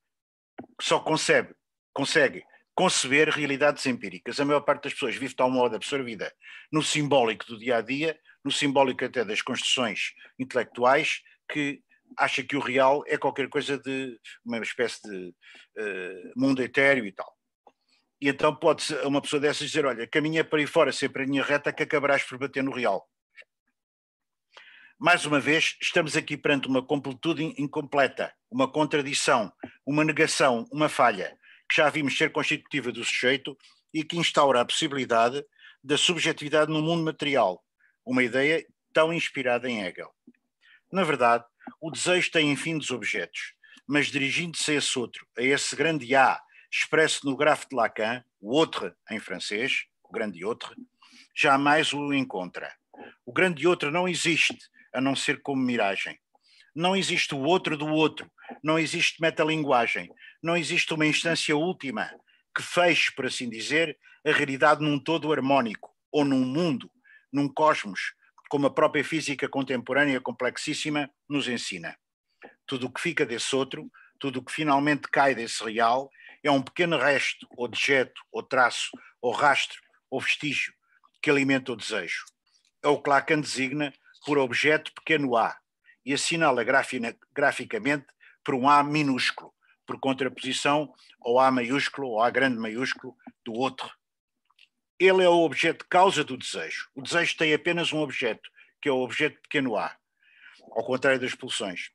só concebe, consegue conceber realidades empíricas. A maior parte das pessoas vive de tal modo absorvida no simbólico do dia a dia, no simbólico até das construções intelectuais, que acha que o real é qualquer coisa de uma espécie de uh, mundo etéreo e tal. E então pode uma pessoa dessas dizer: Olha, caminha para aí fora, sempre a linha reta, que acabarás por bater no real. Mais uma vez, estamos aqui perante uma completude incompleta, uma contradição, uma negação, uma falha, que já vimos ser constitutiva do sujeito e que instaura a possibilidade da subjetividade no mundo material, uma ideia tão inspirada em Hegel. Na verdade, o desejo tem dos objetos, mas dirigindo-se a esse outro, a esse grande A, expresso no grafo de Lacan, o outro em francês, o grande outro, jamais o encontra. O grande outro não existe, a não ser como miragem. Não existe o outro do outro, não existe metalinguagem, não existe uma instância última que feche, por assim dizer, a realidade num todo harmónico, ou num mundo, num cosmos, como a própria física contemporânea complexíssima nos ensina. Tudo o que fica desse outro, tudo o que finalmente cai desse real, é um pequeno resto, ou dejeto, ou traço, ou rastro, ou vestígio, que alimenta o desejo. É o que Lacan designa por objeto pequeno a e assinala graficamente por um A minúsculo, por contraposição ao A maiúsculo ou A grande maiúsculo do outro. Ele é o objeto causa do desejo. O desejo tem apenas um objeto, que é o objeto pequeno a, ao contrário das pulsões.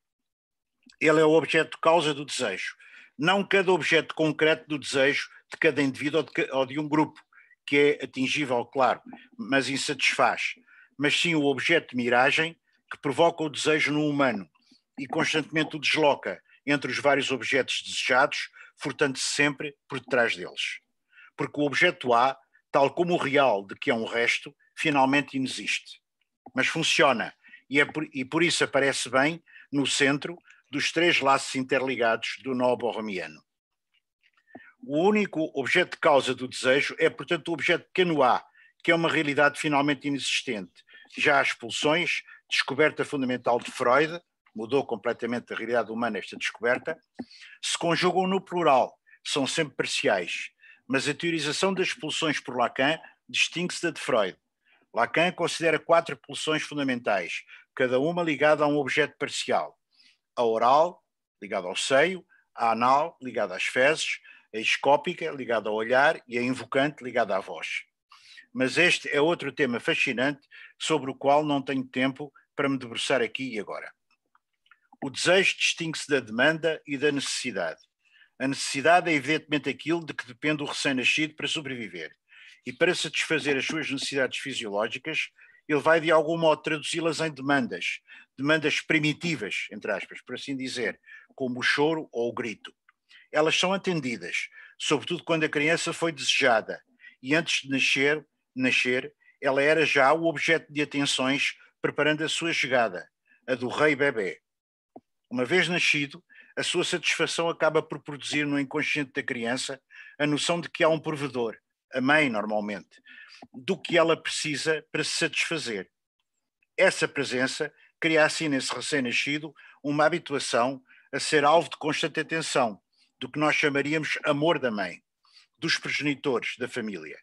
Ele é o objeto causa do desejo, não cada objeto concreto do desejo de cada indivíduo ou de, ou de um grupo, que é atingível, claro, mas insatisfaz mas sim o objeto de miragem que provoca o desejo no humano e constantemente o desloca entre os vários objetos desejados, furtando-se sempre por detrás deles. Porque o objeto A, tal como o real de que é um resto, finalmente inexiste. Mas funciona e, é por, e por isso aparece bem no centro dos três laços interligados do nó borromiano. O único objeto de causa do desejo é, portanto, o objeto pequeno A, que é uma realidade finalmente inexistente, já as expulsões, descoberta fundamental de Freud, mudou completamente a realidade humana esta descoberta, se conjugam no plural, são sempre parciais, mas a teorização das expulsões por Lacan distingue-se da de Freud. Lacan considera quatro expulsões fundamentais, cada uma ligada a um objeto parcial. A oral, ligada ao seio, a anal, ligada às fezes, a escópica, ligada ao olhar, e a invocante, ligada à voz mas este é outro tema fascinante sobre o qual não tenho tempo para me debruçar aqui e agora. O desejo distingue-se da demanda e da necessidade. A necessidade é evidentemente aquilo de que depende o recém-nascido para sobreviver. E para satisfazer as suas necessidades fisiológicas, ele vai de algum modo traduzi-las em demandas, demandas primitivas, entre aspas, por assim dizer, como o choro ou o grito. Elas são atendidas, sobretudo quando a criança foi desejada, e antes de nascer nascer, ela era já o objeto de atenções preparando a sua chegada, a do rei bebê. Uma vez nascido, a sua satisfação acaba por produzir no inconsciente da criança a noção de que há um provedor, a mãe normalmente, do que ela precisa para se satisfazer. Essa presença cria assim nesse recém-nascido uma habituação a ser alvo de constante atenção, do que nós chamaríamos amor da mãe, dos progenitores da família.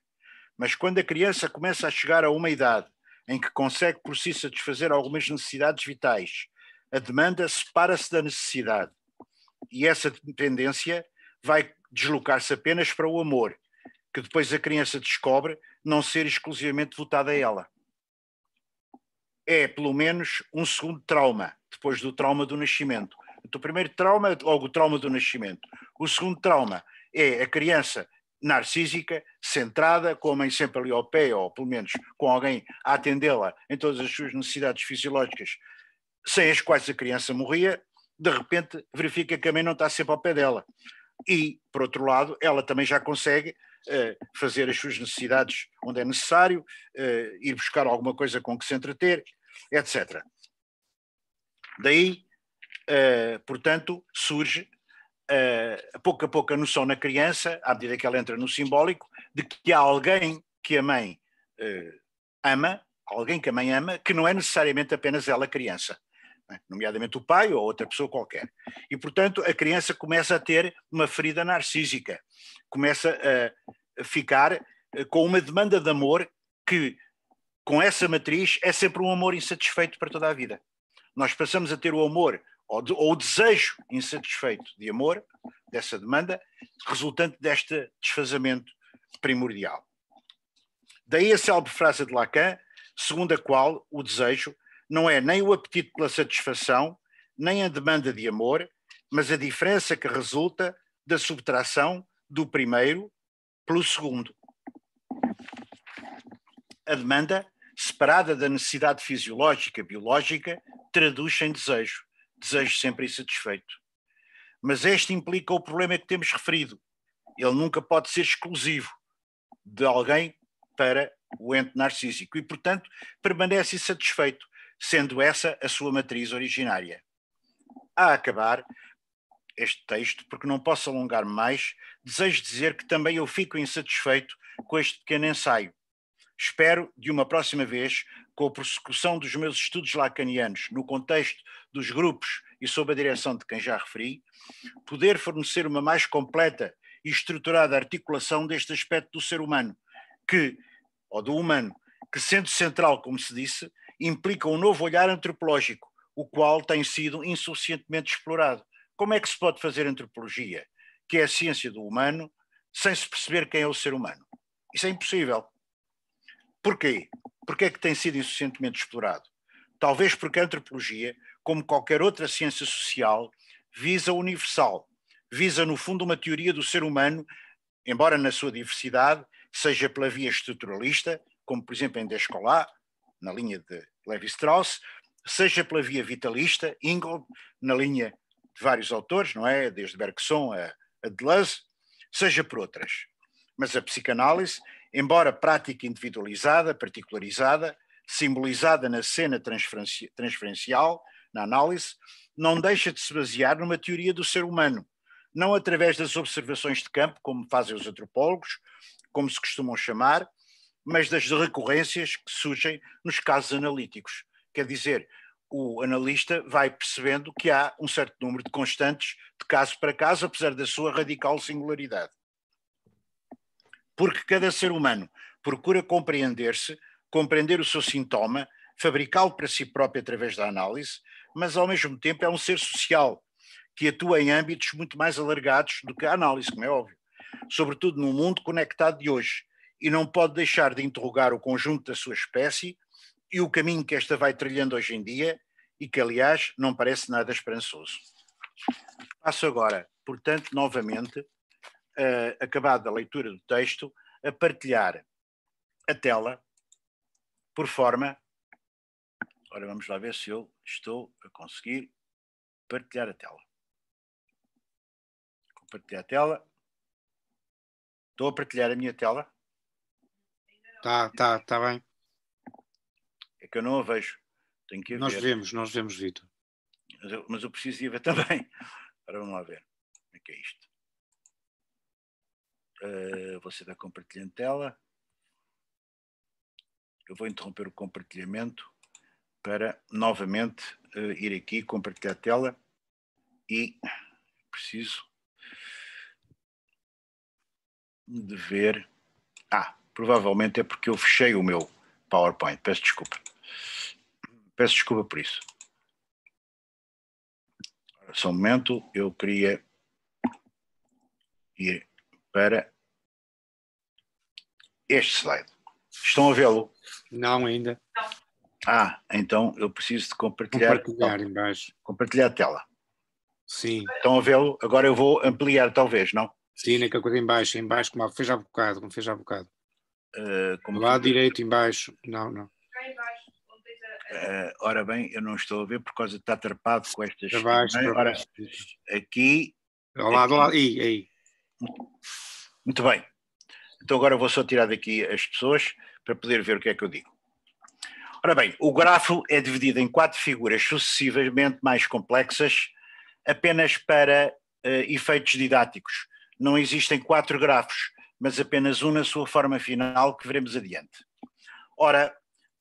Mas quando a criança começa a chegar a uma idade em que consegue por si satisfazer algumas necessidades vitais, a demanda separa-se da necessidade. E essa tendência vai deslocar-se apenas para o amor, que depois a criança descobre não ser exclusivamente votada a ela. É, pelo menos, um segundo trauma, depois do trauma do nascimento. O primeiro trauma é logo o trauma do nascimento. O segundo trauma é a criança narcísica, centrada, com a mãe sempre ali ao pé, ou pelo menos com alguém a atendê-la em todas as suas necessidades fisiológicas, sem as quais a criança morria, de repente verifica que a mãe não está sempre ao pé dela. E, por outro lado, ela também já consegue eh, fazer as suas necessidades onde é necessário, eh, ir buscar alguma coisa com que se entreter, etc. Daí, eh, portanto, surge uh, pouco a pouco a noção na criança, à medida que ela entra no simbólico, de que há alguém que a mãe uh, ama, alguém que a mãe ama, que não é necessariamente apenas ela criança, né? nomeadamente o pai ou outra pessoa qualquer. E, portanto, a criança começa a ter uma ferida narcísica, começa a ficar eh, com uma demanda de amor que, com essa matriz, é sempre um amor insatisfeito para toda a vida. Nós passamos a ter o amor ou, de, ou desejo insatisfeito de amor, dessa demanda, resultante deste desfazamento primordial. Daí a célebre frase de Lacan, segundo a qual o desejo não é nem o apetite pela satisfação, nem a demanda de amor, mas a diferença que resulta da subtração do primeiro pelo segundo. A demanda, separada da necessidade fisiológica biológica, traduz em desejo desejo sempre insatisfeito. Mas este implica o problema que temos referido. Ele nunca pode ser exclusivo de alguém para o ente narcísico e, portanto, permanece insatisfeito, sendo essa a sua matriz originária. A acabar este texto, porque não posso alongar mais, desejo dizer que também eu fico insatisfeito com este pequeno ensaio. Espero, de uma próxima vez, com a prossecução dos meus estudos lacanianos no contexto dos grupos e sob a direção de quem já referi, poder fornecer uma mais completa e estruturada articulação deste aspecto do ser humano, que, ou do humano, que sendo central, como se disse, implica um novo olhar antropológico, o qual tem sido insuficientemente explorado. Como é que se pode fazer antropologia, que é a ciência do humano, sem se perceber quem é o ser humano? Isso é impossível. Porquê? Porquê é que tem sido insuficientemente explorado? Talvez porque a antropologia como qualquer outra ciência social, visa o universal, visa, no fundo, uma teoria do ser humano, embora na sua diversidade, seja pela via estruturalista, como por exemplo em Descolat, na linha de Levi-Strauss, seja pela via vitalista, Ingold, na linha de vários autores, não é? Desde Bergson a Deleuze, seja por outras. Mas a psicanálise, embora prática individualizada, particularizada, simbolizada na cena transferencial, na análise, não deixa de se basear numa teoria do ser humano, não através das observações de campo, como fazem os antropólogos, como se costumam chamar, mas das recorrências que surgem nos casos analíticos. Quer dizer, o analista vai percebendo que há um certo número de constantes de caso para caso, apesar da sua radical singularidade. Porque cada ser humano procura compreender-se, compreender o seu sintoma, fabricá-lo para si próprio através da análise, mas ao mesmo tempo é um ser social que atua em âmbitos muito mais alargados do que a análise, como é óbvio, sobretudo no mundo conectado de hoje, e não pode deixar de interrogar o conjunto da sua espécie e o caminho que esta vai trilhando hoje em dia e que, aliás, não parece nada esperançoso. Passo agora, portanto, novamente, uh, acabada a leitura do texto, a partilhar a tela, por forma Ora, vamos lá ver se eu estou a conseguir partilhar a tela. Compartilhar a tela. Estou a partilhar a minha tela? Tá, tá, tá bem. É que eu não a vejo. Tenho que nós ver. vemos, nós vemos, Vitor. Mas eu, mas eu preciso ir ver <laughs> também. Agora vamos lá ver. Como é que é isto? Uh, você está compartilhando tela. Eu vou interromper o compartilhamento para novamente uh, ir aqui, compartilhar a tela e preciso de ver. Ah, provavelmente é porque eu fechei o meu PowerPoint, peço desculpa. Peço desculpa por isso. Só um momento, eu queria ir para este slide. Estão a vê-lo? Não, ainda. Não. Ah, então eu preciso de compartilhar. Compartilhar então, embaixo. Compartilhar a tela. Sim. Estão a vê-lo? Agora eu vou ampliar, talvez, não? Sim, naquela coisa embaixo, embaixo, como fez há bocado, como fez há bocado. Uh, como Lá que... direito, embaixo. Não, não. Cá embaixo. Uh, ora bem, eu não estou a ver por causa de estar tarpado com estas. Para baixo, para ora, aqui. Ao lado, ao lado. Aí, aí. Muito bem. Então agora vou só tirar daqui as pessoas para poder ver o que é que eu digo. Ora bem, o grafo é dividido em quatro figuras sucessivamente mais complexas, apenas para uh, efeitos didáticos. Não existem quatro grafos, mas apenas um na sua forma final, que veremos adiante. Ora,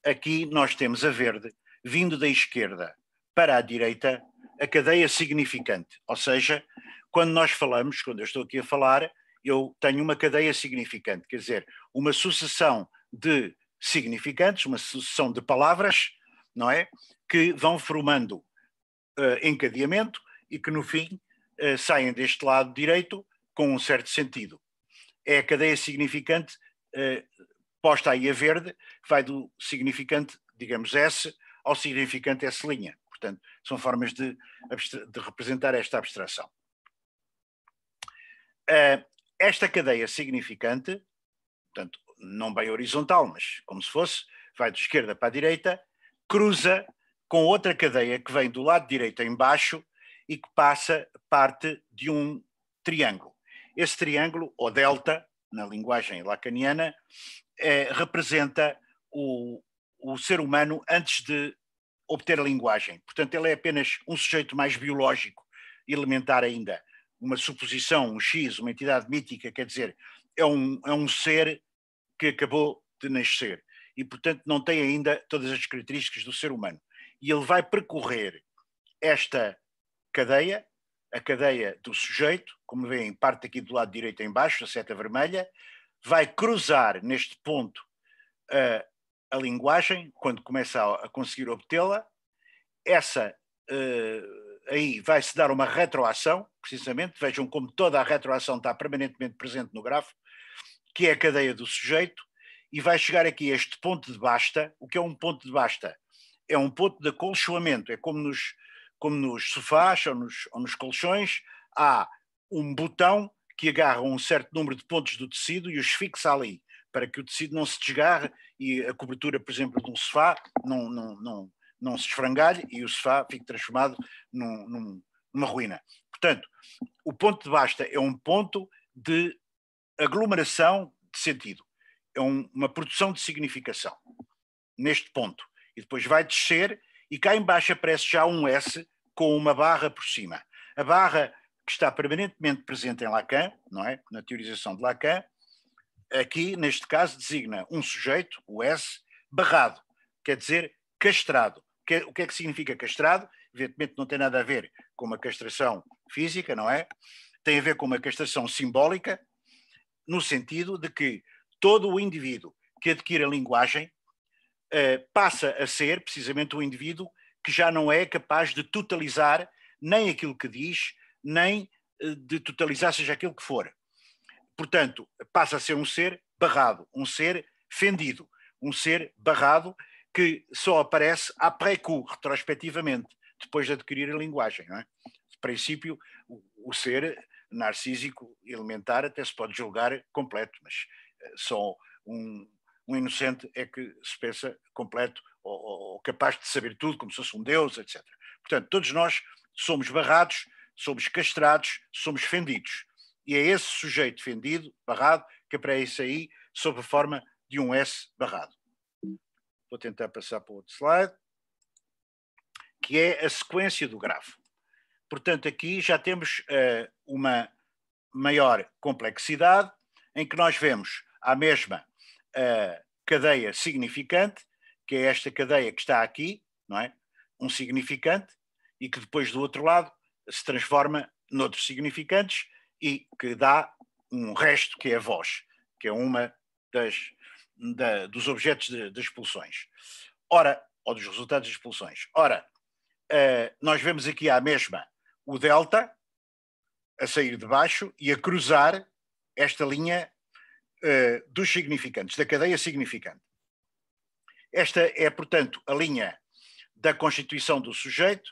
aqui nós temos a verde, vindo da esquerda para a direita, a cadeia significante. Ou seja, quando nós falamos, quando eu estou aqui a falar, eu tenho uma cadeia significante, quer dizer, uma sucessão de significantes, uma sucessão de palavras, não é? Que vão formando uh, encadeamento e que no fim uh, saem deste lado direito com um certo sentido. É a cadeia significante uh, posta aí a verde, que vai do significante, digamos, S ao significante S'. Portanto, são formas de, de representar esta abstração. Uh, esta cadeia significante, portanto, não bem horizontal, mas como se fosse, vai de esquerda para a direita, cruza com outra cadeia que vem do lado direito embaixo e que passa parte de um triângulo. Esse triângulo, ou delta, na linguagem lacaniana, é, representa o, o ser humano antes de obter a linguagem. Portanto, ele é apenas um sujeito mais biológico, elementar ainda. Uma suposição, um X, uma entidade mítica, quer dizer, é um, é um ser que acabou de nascer e, portanto, não tem ainda todas as características do ser humano. E ele vai percorrer esta cadeia, a cadeia do sujeito, como vem parte aqui do lado direito em baixo, a seta vermelha, vai cruzar neste ponto a linguagem, quando começa a, a conseguir obtê-la, essa uh, aí vai-se dar uma retroação, precisamente, vejam como toda a retroação está permanentemente presente no grafo, que é a cadeia do sujeito, e vai chegar aqui a este ponto de basta. O que é um ponto de basta? É um ponto de acolchoamento, é como nos, como nos sofás ou nos, ou nos colchões, há um botão que agarra um certo número de pontos do tecido e os fixa ali, para que o tecido não se desgarre e a cobertura, por exemplo, de um sofá não, não, não, não se esfrangalhe e o sofá fique transformado num, num, numa ruína. Portanto, o ponto de basta é um ponto de aglomeração de sentido, é um, uma produção de significação, neste ponto. E depois vai descer e cá embaixo aparece já um S com uma barra por cima. A barra que está permanentemente presente em Lacan, não é? na teorização de Lacan, aqui, neste caso, designa um sujeito, o S, barrado, quer dizer castrado. É, o que é que significa castrado? Evidentemente não tem nada a ver com uma castração física, não é? Tem a ver com uma castração simbólica, no sentido de que todo o indivíduo que adquire a linguagem eh, passa a ser precisamente um indivíduo que já não é capaz de totalizar nem aquilo que diz, nem eh, de totalizar seja aquilo que for. Portanto, passa a ser um ser barrado, um ser fendido, um ser barrado que só aparece a coup, retrospectivamente, depois de adquirir a linguagem. Não é? De princípio, o, o ser narcísico elementar até se pode julgar completo, mas eh, só um, um inocente é que se pensa completo ou, ou, capaz de saber tudo, como se fosse um Deus, etc. Portanto, todos nós somos barrados, somos castrados, somos fendidos. E é esse sujeito fendido, barrado, que aparece aí sob a forma de um S barrado. Vou tentar passar para o outro slide, que é a sequência do grafo. Portanto, aqui já temos uh, uma maior complexidade, em que nós vemos a mesma uh, cadeia significante, que é esta cadeia que está aqui, não é? Um significante, e que depois do outro lado se transforma noutros significantes e que dá um resto que é a voz, que é uma das, da, dos objetos das expulsões. Ora, ou dos resultados das expulsões. Ora, uh, nós vemos aqui a mesma o delta a sair de baixo e a cruzar esta linha uh, dos significantes, da cadeia significante. Esta é, portanto, a linha da constituição do sujeito,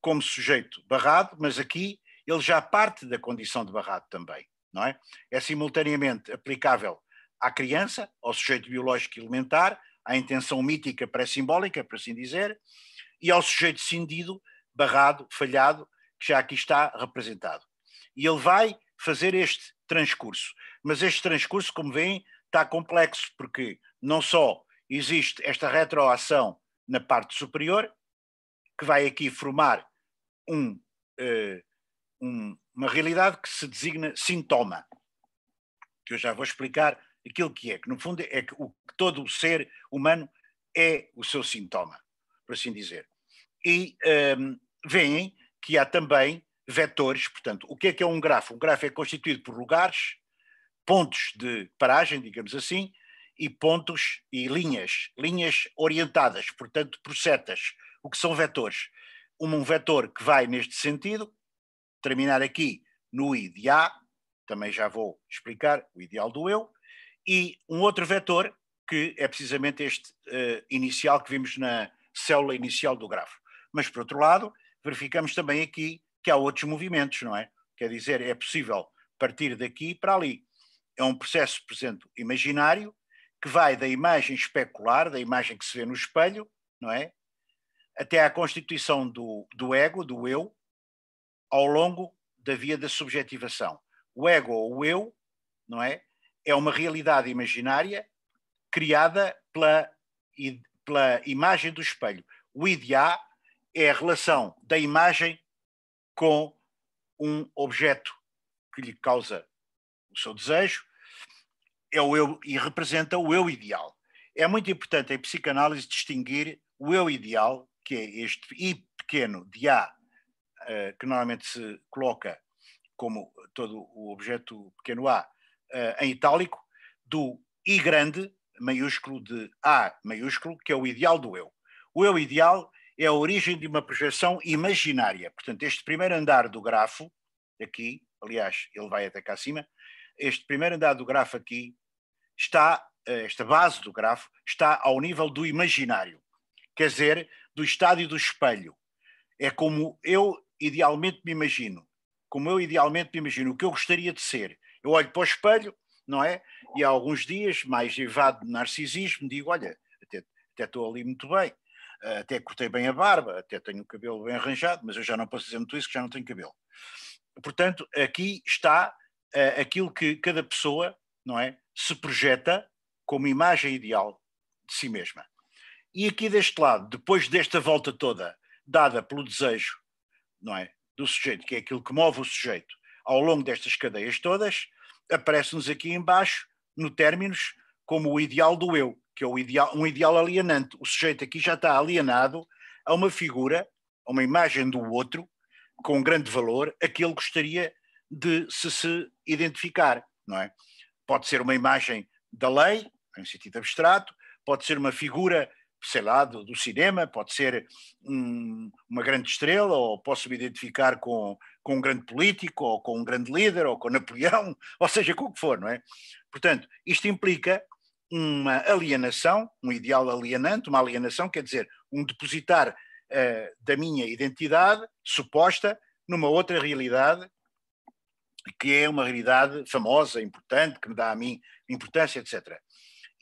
como sujeito barrado, mas aqui ele já parte da condição de barrado também, não é? É simultaneamente aplicável à criança, ao sujeito biológico elementar, à intenção mítica pré-simbólica, por assim dizer, e ao sujeito cindido, barrado, falhado, que já aqui está representado. E ele vai fazer este transcurso. Mas este transcurso, como veem, está complexo, porque não só existe esta retroação na parte superior, que vai aqui formar um, uh, um, uma realidade que se designa sintoma, que eu já vou explicar aquilo que é, que no fundo é que o, todo o ser humano é o seu sintoma, por assim dizer. E um, ehm, veem que há também vetores, portanto, o que é que é um grafo? Um grafo é constituído por lugares, pontos de paragem, digamos assim, e pontos e linhas, linhas orientadas, portanto, por setas, o que são vetores. Um, um vetor que vai neste sentido, terminar aqui no I de A, também já vou explicar o ideal do eu, e um outro vetor que é precisamente este uh, inicial que vimos na célula inicial do grafo. Mas, por outro lado, verificamos também aqui que há outros movimentos, não é? Quer dizer, é possível partir daqui para ali. É um processo, por exemplo, imaginário, que vai da imagem especular, da imagem que se vê no espelho, não é? Até à constituição do, do ego, do eu, ao longo da via da subjetivação. O ego ou o eu, não é? É uma realidade imaginária criada pela, pela imagem do espelho. O ideá é a relação da imagem com um objeto que lhe causa o seu desejo é o eu e representa o eu ideal. É muito importante em psicanálise distinguir o eu ideal, que é este I pequeno de A, eh, que normalmente se coloca como todo o objeto pequeno A eh, em itálico, do I grande, maiúsculo de A maiúsculo, que é o ideal do eu. O eu ideal é a origem de uma projeção imaginária. Portanto, este primeiro andar do grafo, aqui, aliás, ele vai até cá acima, este primeiro andar do grafo aqui está, eh, esta base do grafo, está ao nível do imaginário, quer dizer, do estádio do espelho. É como eu idealmente me imagino, como eu idealmente me imagino, o que eu gostaria de ser. Eu olho para o espelho, não é? E há alguns dias, mais evado de narcisismo, digo, olha, até, até estou ali muito bem, até cortei bem a barba, até tenho o cabelo bem arranjado, mas eu já não posso dizer muito isso, que já não tenho cabelo. Portanto, aqui está uh, aquilo que cada pessoa, não é, se projeta como imagem ideal de si mesma. E aqui deste lado, depois desta volta toda dada pelo desejo, não é, do sujeito, que é aquilo que move o sujeito ao longo destas cadeias todas, aparece-nos aqui embaixo, no términos, como o ideal do eu que é ideal, um ideal alienante. O sujeito aqui já está alienado a uma figura, a uma imagem do outro, com grande valor, a que ele gostaria de se, se identificar, não é? Pode ser uma imagem da lei, em sentido abstrato, pode ser uma figura, sei lá, do, do cinema, pode ser um, uma grande estrela, ou posso me identificar com, com um grande político, ou com um grande líder, ou com Napoleão, <laughs> ou seja, com o que for, não é? Portanto, isto implica uma alienação, um ideal alienante, uma alienação, quer dizer, um depositar uh, da minha identidade suposta numa outra realidade que é uma realidade famosa, importante, que me dá a mim importância, etc.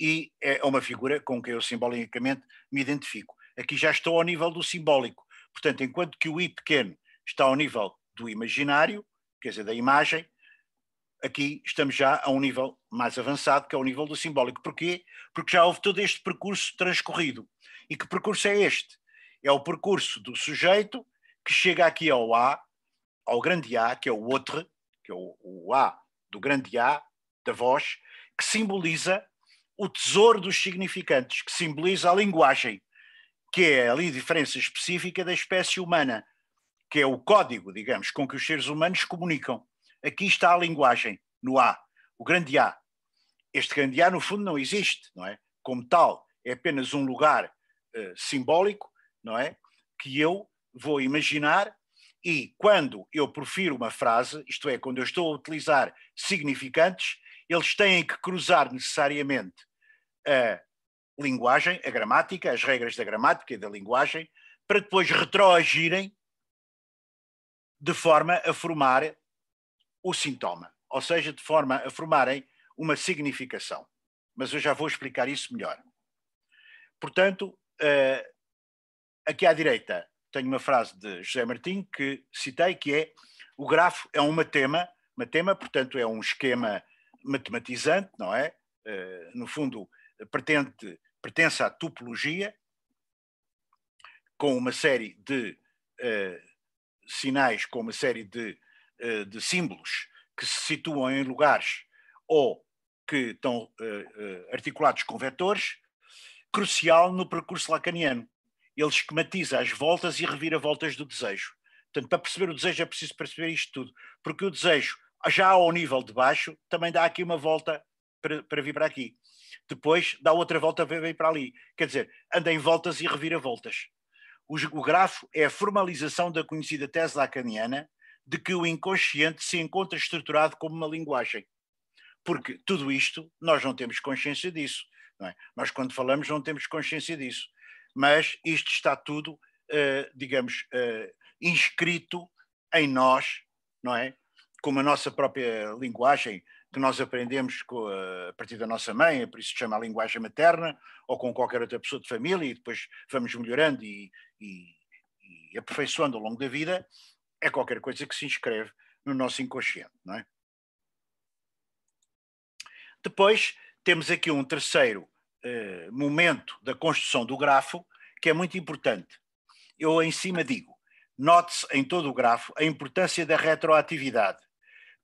E é uma figura com que eu simbolicamente me identifico. Aqui já estou ao nível do simbólico. Portanto, enquanto que o I pequeno está ao nível do imaginário, quer dizer, da imagem, aqui estamos já a um nível mais avançado, que é o nível do simbólico. Porquê? Porque já houve todo este percurso transcorrido. E que percurso é este? É o percurso do sujeito que chega aqui ao A, ao grande A, que é o outro, que é o, o A do grande A, da voz, que simboliza o tesouro dos significantes, que simboliza a linguagem, que é ali a diferença específica da espécie humana, que é o código, digamos, com que os seres humanos comunicam. Aqui está a linguagem, no A, o grande A. Este grande A, no fundo, não existe, não é? Como tal, é apenas um lugar uh, simbólico, não é? Que eu vou imaginar e quando eu profiro uma frase, isto é, quando eu estou a utilizar significantes, eles têm que cruzar necessariamente a linguagem, a gramática, as regras da gramática e da linguagem, para depois retroagirem de forma a formar o sintoma, ou seja, de forma a formarem uma significação. Mas eu já vou explicar isso melhor. Portanto, eh, aqui à direita tenho uma frase de José Martim que citei, que é o grafo é um matema, matema, portanto é um esquema matematizante, não é? Eh, no fundo, pertence, pertence à topologia, com uma série de eh, sinais, com uma série de eh, de símbolos que se situam em lugares ou que estão eh, eh, articulados com vetores, crucial no percurso lacaniano. Ele esquematiza as voltas e reviravoltas do desejo. Portanto, para perceber o desejo é preciso perceber isto tudo, porque o desejo, já ao nível de baixo, também dá aqui uma volta para, para vir para aqui. Depois dá outra volta para vir para ali. Quer dizer, anda em voltas e reviravoltas. O, o grafo é a formalização da conhecida tese lacaniana, de que o inconsciente se encontra estruturado como uma linguagem. Porque tudo isto, nós não temos consciência disso. É? Nós, quando falamos, não temos consciência disso. Mas isto está tudo, uh, digamos, uh, inscrito em nós, não é? Como a nossa própria linguagem, que nós aprendemos a, eh, a partir da nossa mãe, por isso se chama a linguagem materna, ou com qualquer outra pessoa de família, e depois vamos melhorando e, e, e aperfeiçoando ao longo da vida, é qualquer coisa que se inscreve no nosso inconsciente, não é? Depois temos aqui um terceiro eh, momento da construção do grafo que é muito importante. Eu em cima digo, note-se em todo o grafo a importância da retroatividade,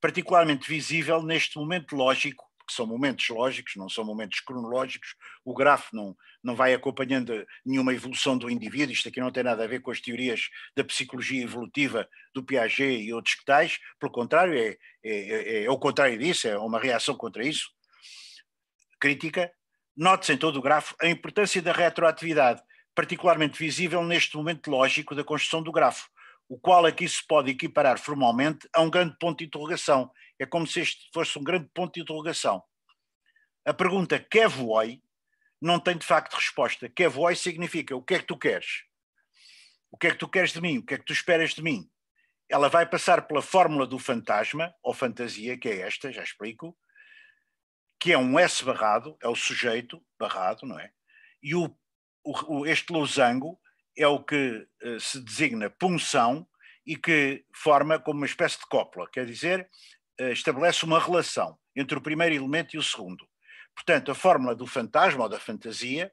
particularmente visível neste momento lógico porque são momentos lógicos, não são momentos cronológicos, o grafo não, não vai acompanhando nenhuma evolução do indivíduo, isto aqui não tem nada a ver com as teorias da psicologia evolutiva do Piaget e outros que tais, pelo contrário, é, é, é, é o contrário disso, é uma reação contra isso, crítica. Note-se em todo o grafo a importância da retroatividade, particularmente visível neste momento lógico da construção do grafo, o qual aqui é se pode equiparar formalmente a um grande ponto de interrogação. É como se este fosse um grande ponto de interrogação. A pergunta Kevoi é não tem de facto resposta. Kevoi é significa o que é que tu queres? O que é que tu queres de mim? O que é que tu esperas de mim? Ela vai passar pela fórmula do fantasma, ou fantasia, que é esta, já explico, que é um S barrado, é o sujeito barrado, não é? E o, o, este losango é o que eh, se designa punção e que forma como uma espécie de cópula, quer dizer, eh, estabelece uma relação entre o primeiro elemento e o segundo. Portanto, a fórmula do fantasma ou da fantasia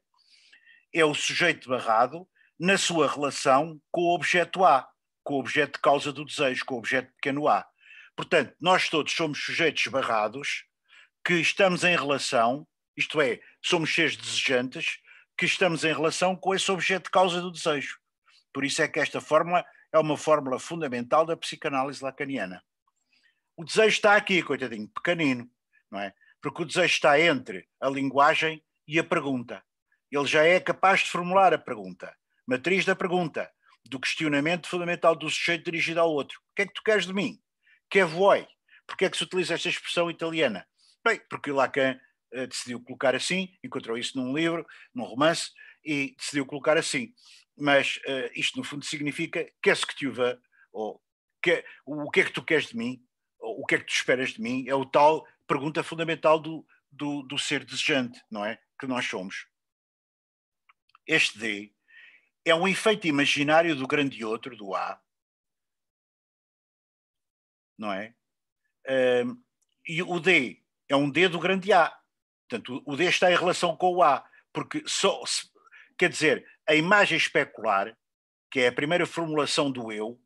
é o sujeito barrado na sua relação com o objeto A, com o objeto de causa do desejo, com o objeto pequeno A. Portanto, nós todos somos sujeitos barrados que estamos em relação, isto é, somos seres desejantes que estamos em relação com esse objeto de causa do desejo. Por isso é que esta fórmula é uma fórmula fundamental da psicanálise lacaniana. O desejo está aqui, coitadinho, pequenino, não é? Porque o desejo está entre a linguagem e a pergunta. Ele já é capaz de formular a pergunta, matriz da pergunta, do questionamento fundamental do sujeito dirigido ao outro. O que é que tu queres de mim? Que é voi? Porquê é que se utiliza esta expressão italiana? Bem, porque Lacan eh, decidiu colocar assim, encontrou isso num livro, num romance, e decidiu colocar assim. Mas uh, isto, no fundo, significa qu'est-ce que tu veux, ou que, o que é que tu queres de mim, ou o que é que tu esperas de mim, é o tal pergunta fundamental do, do, do ser desejante, não é? Que nós somos. Este D é um efeito imaginário do grande outro, do A, não é? Um, ehm, e o D é um D do grande A. Portanto, o D está em relação com o A, porque só. Se, quer dizer, a imagem especular, que é a primeira formulação do eu,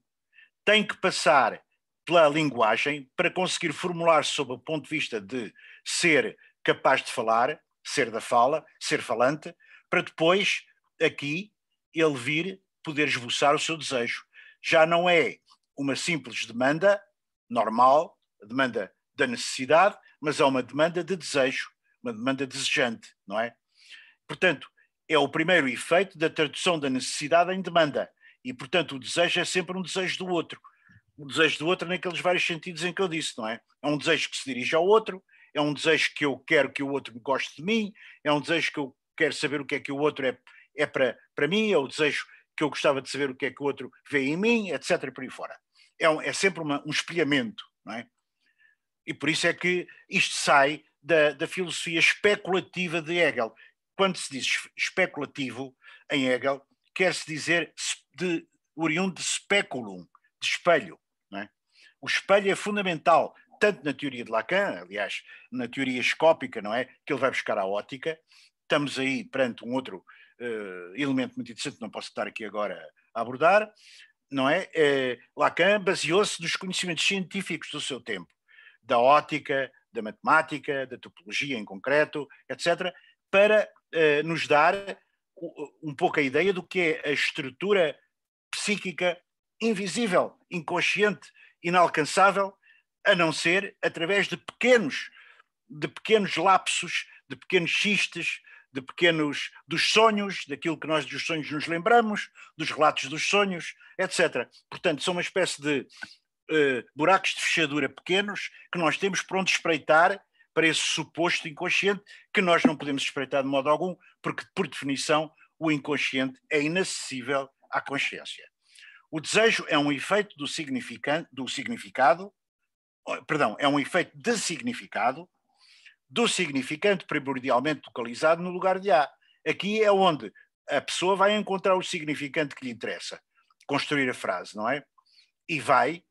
tem que passar pela linguagem para conseguir formular sob o ponto de vista de ser capaz de falar, ser da fala, ser falante, para depois, aqui, ele vir poder esboçar o seu desejo. Já não é uma simples demanda normal, demanda da necessidade, mas é uma demanda de desejo uma demanda desejante, não é? Portanto, é o primeiro efeito da tradução da necessidade em demanda. E, portanto, o desejo é sempre um desejo do outro. O desejo do outro naqueles vários sentidos em que eu disse, não é? É um desejo que se dirige ao outro, é um desejo que eu quero que o outro goste de mim, é um desejo que eu quero saber o que é que o outro é, é para, para mim, é o desejo que eu gostava de saber o que é que o outro vê em mim, etc. por aí fora. É, um, é sempre uma, um espelhamento, não é? E por isso é que isto sai da, da filosofia especulativa de Hegel. Quando se diz especulativo em Hegel, quer-se dizer de, oriundo de speculum, de espelho. É? O espelho é fundamental, tanto na teoria de Lacan, aliás, na teoria escópica, não é? Que ele vai buscar a ótica. Estamos aí perante um outro uh, elemento muito interessante, não posso estar aqui agora a abordar, não é? Uh, Lacan baseou-se nos conhecimentos científicos do seu tempo, da ótica, da matemática, da topologia em concreto, etc., para uh, nos dar um pouco a ideia do que é a estrutura psíquica invisível, inconsciente, inalcançável, a não ser através de pequenos, de pequenos lapsos, de pequenos xistes, de pequenos dos sonhos, daquilo que nós dos sonhos nos lembramos, dos relatos dos sonhos, etc. Portanto, são uma espécie de eh, buracos de fechadura pequenos que nós temos para onde espreitar para esse suposto inconsciente que nós não podemos espreitar de modo algum, porque, por definição, o inconsciente é inacessível à consciência. O desejo é um efeito do, do significado, perdão, é um efeito de significado, do significante primordialmente localizado no lugar de A. Aqui é onde a pessoa vai encontrar o significante que lhe interessa, construir a frase, não é? E vai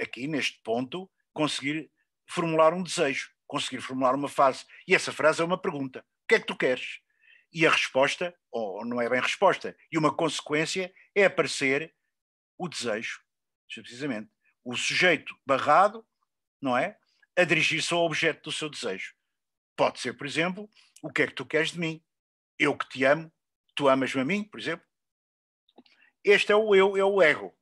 aqui neste ponto, conseguir formular um desejo, conseguir formular uma frase. E essa frase é uma pergunta: o que é que tu queres? E a resposta, ou não é bem resposta, e uma consequência é aparecer o desejo, precisamente. O sujeito barrado, não é? A dirigir-se ao objeto do seu desejo. Pode ser, por exemplo, o que é que tu queres de mim? Eu que te amo, tu amas-me a mim, por exemplo? Este é o eu, é o ego.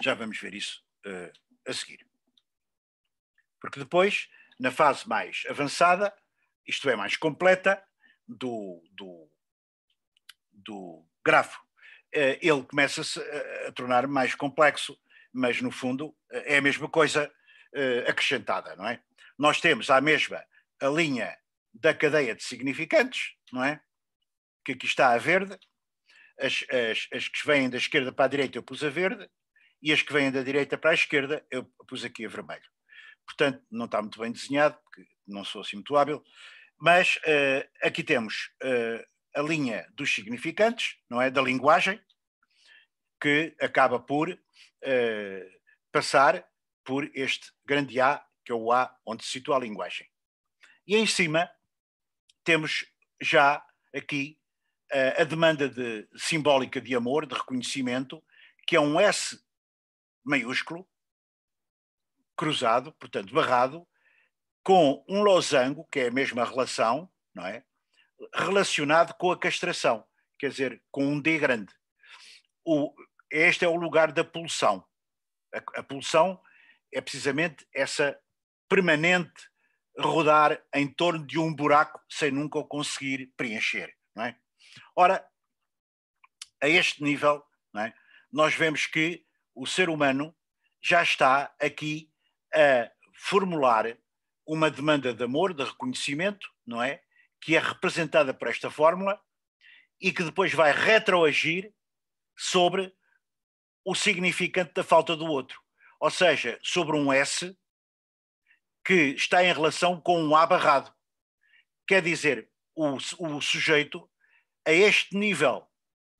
Já vamos ver isso uh, a seguir. Porque depois, na fase mais avançada, isto é, mais completa, do, do, do grafo, uh, ele começa-se a, eh, a tornar mais complexo, mas no fundo é a mesma coisa acrescentada, não é? Nós temos à mesma a linha da cadeia de significantes, não é? Que aqui está a verde, as, as, as que vêm da esquerda para a direita eu pus a verde, e as que vêm da direita para a esquerda, eu pus aqui a vermelho. Portanto, não está muito bem desenhado, porque não sou assim muito hábil, mas uh, aqui temos uh, a linha dos significantes, não é? Da linguagem, que acaba por uh, passar por este grande A, que é o A onde se situa a linguagem. E em cima temos já aqui a demanda de, simbólica de amor, de reconhecimento, que é um S maiúsculo, cruzado, portanto, barrado, com um losango, que é a mesma relação, não é? Relacionado com a castração, quer dizer, com um D grande. O, este é o lugar da pulsão. A, a pulsão é precisamente essa permanente rodar em torno de um buraco sem nunca o conseguir preencher, não é? Ora, a este nível, é? nós vemos que o ser humano já está aqui a formular uma demanda de amor, de reconhecimento, não é? Que é representada por esta fórmula e que depois vai retroagir sobre o significante da falta do outro. Ou seja, sobre um S que está em relação com um A barrado. Quer dizer, o, o sujeito, a este nível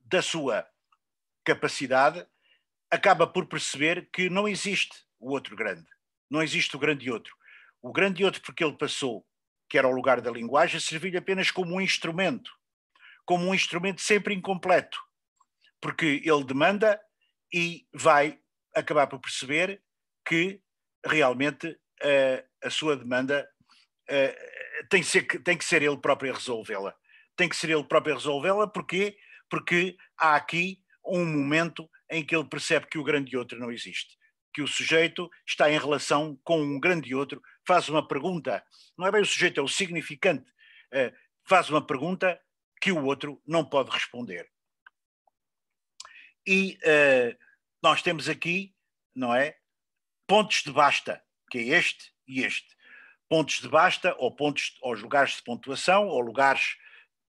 da sua capacidade, acaba por perceber que não existe o outro grande, não existe o grande outro. O grande outro porque ele passou, que era o lugar da linguagem, serviu-lhe apenas como um instrumento, como um instrumento sempre incompleto, porque ele demanda e vai acabar por perceber que realmente uh, a sua demanda uh, tem, que ser, tem que ser ele próprio a resolvê-la. Tem que ser ele próprio a resolvê-la, porquê? Porque há aqui um momento em que ele percebe que o grande outro não existe, que o sujeito está em relação com um grande outro, faz uma pergunta, não é bem o sujeito, é o significante, eh, faz uma pergunta que o outro não pode responder. E uh, nós temos aqui, não é? Pontos de basta, que é este e este. Pontos de basta, ou, pontos, ou lugares de pontuação, ou lugares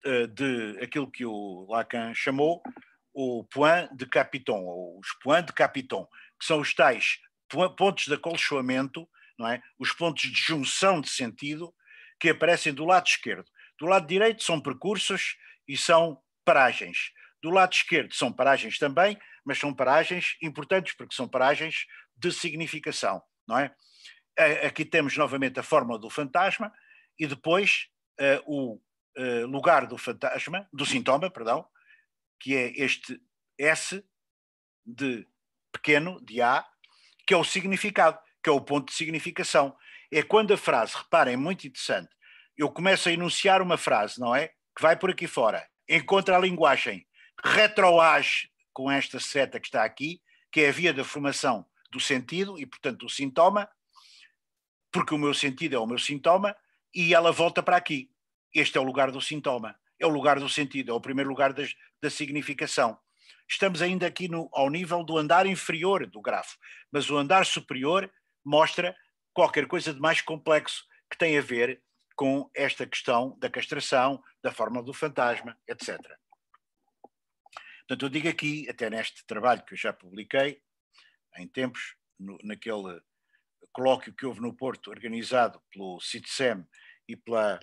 uh, de aquilo que o Lacan chamou o point de capiton, ou os points de capiton, que são os tais pontos de acolchoamento, não é? os pontos de junção de sentido, que aparecem do lado esquerdo. Do lado direito são percursos e são paragens. Do lado esquerdo são paragens também, mas são paragens importantes porque são paragens de significação, não é? Aqui temos novamente a forma do fantasma e depois uh, o uh, lugar do fantasma, do sintoma, perdão, que é este S de pequeno, de A, que é o significado, que é o ponto de significação. É quando a frase, reparem, é muito interessante, eu começo a enunciar uma frase, não é? Que vai por aqui fora, encontra a linguagem, retroage com esta seta que está aqui, que é a via da formação do sentido e, portanto, do sintoma, porque o meu sentido é o meu sintoma, e ela volta para aqui. Este é o lugar do sintoma é o lugar do sentido, é o primeiro lugar das, da significação. Estamos ainda aqui no, ao nível do andar inferior do grafo, mas o andar superior mostra qualquer coisa de mais complexo que tem a ver com esta questão da castração, da forma do fantasma, etc. Portanto, eu digo aqui, até neste trabalho que eu já publiquei, em tempos, no, naquele colóquio que houve no Porto, organizado pelo CITSEM e pela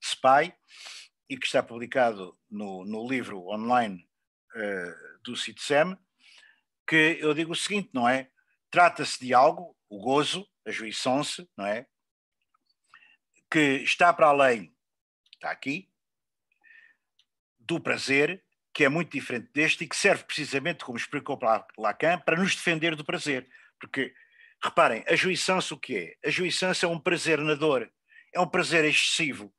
SPAI, e que está publicado no, no livro online uh, do CITSEM, que eu digo o seguinte, não é? Trata-se de algo, o gozo, a juição-se, não é? Que está para além, está aqui, do prazer, que é muito diferente deste e que serve precisamente, como explicou Lacan, para nos defender do prazer. Porque, reparem, a juição-se o que é? A juição-se é um prazer na dor, é um prazer excessivo,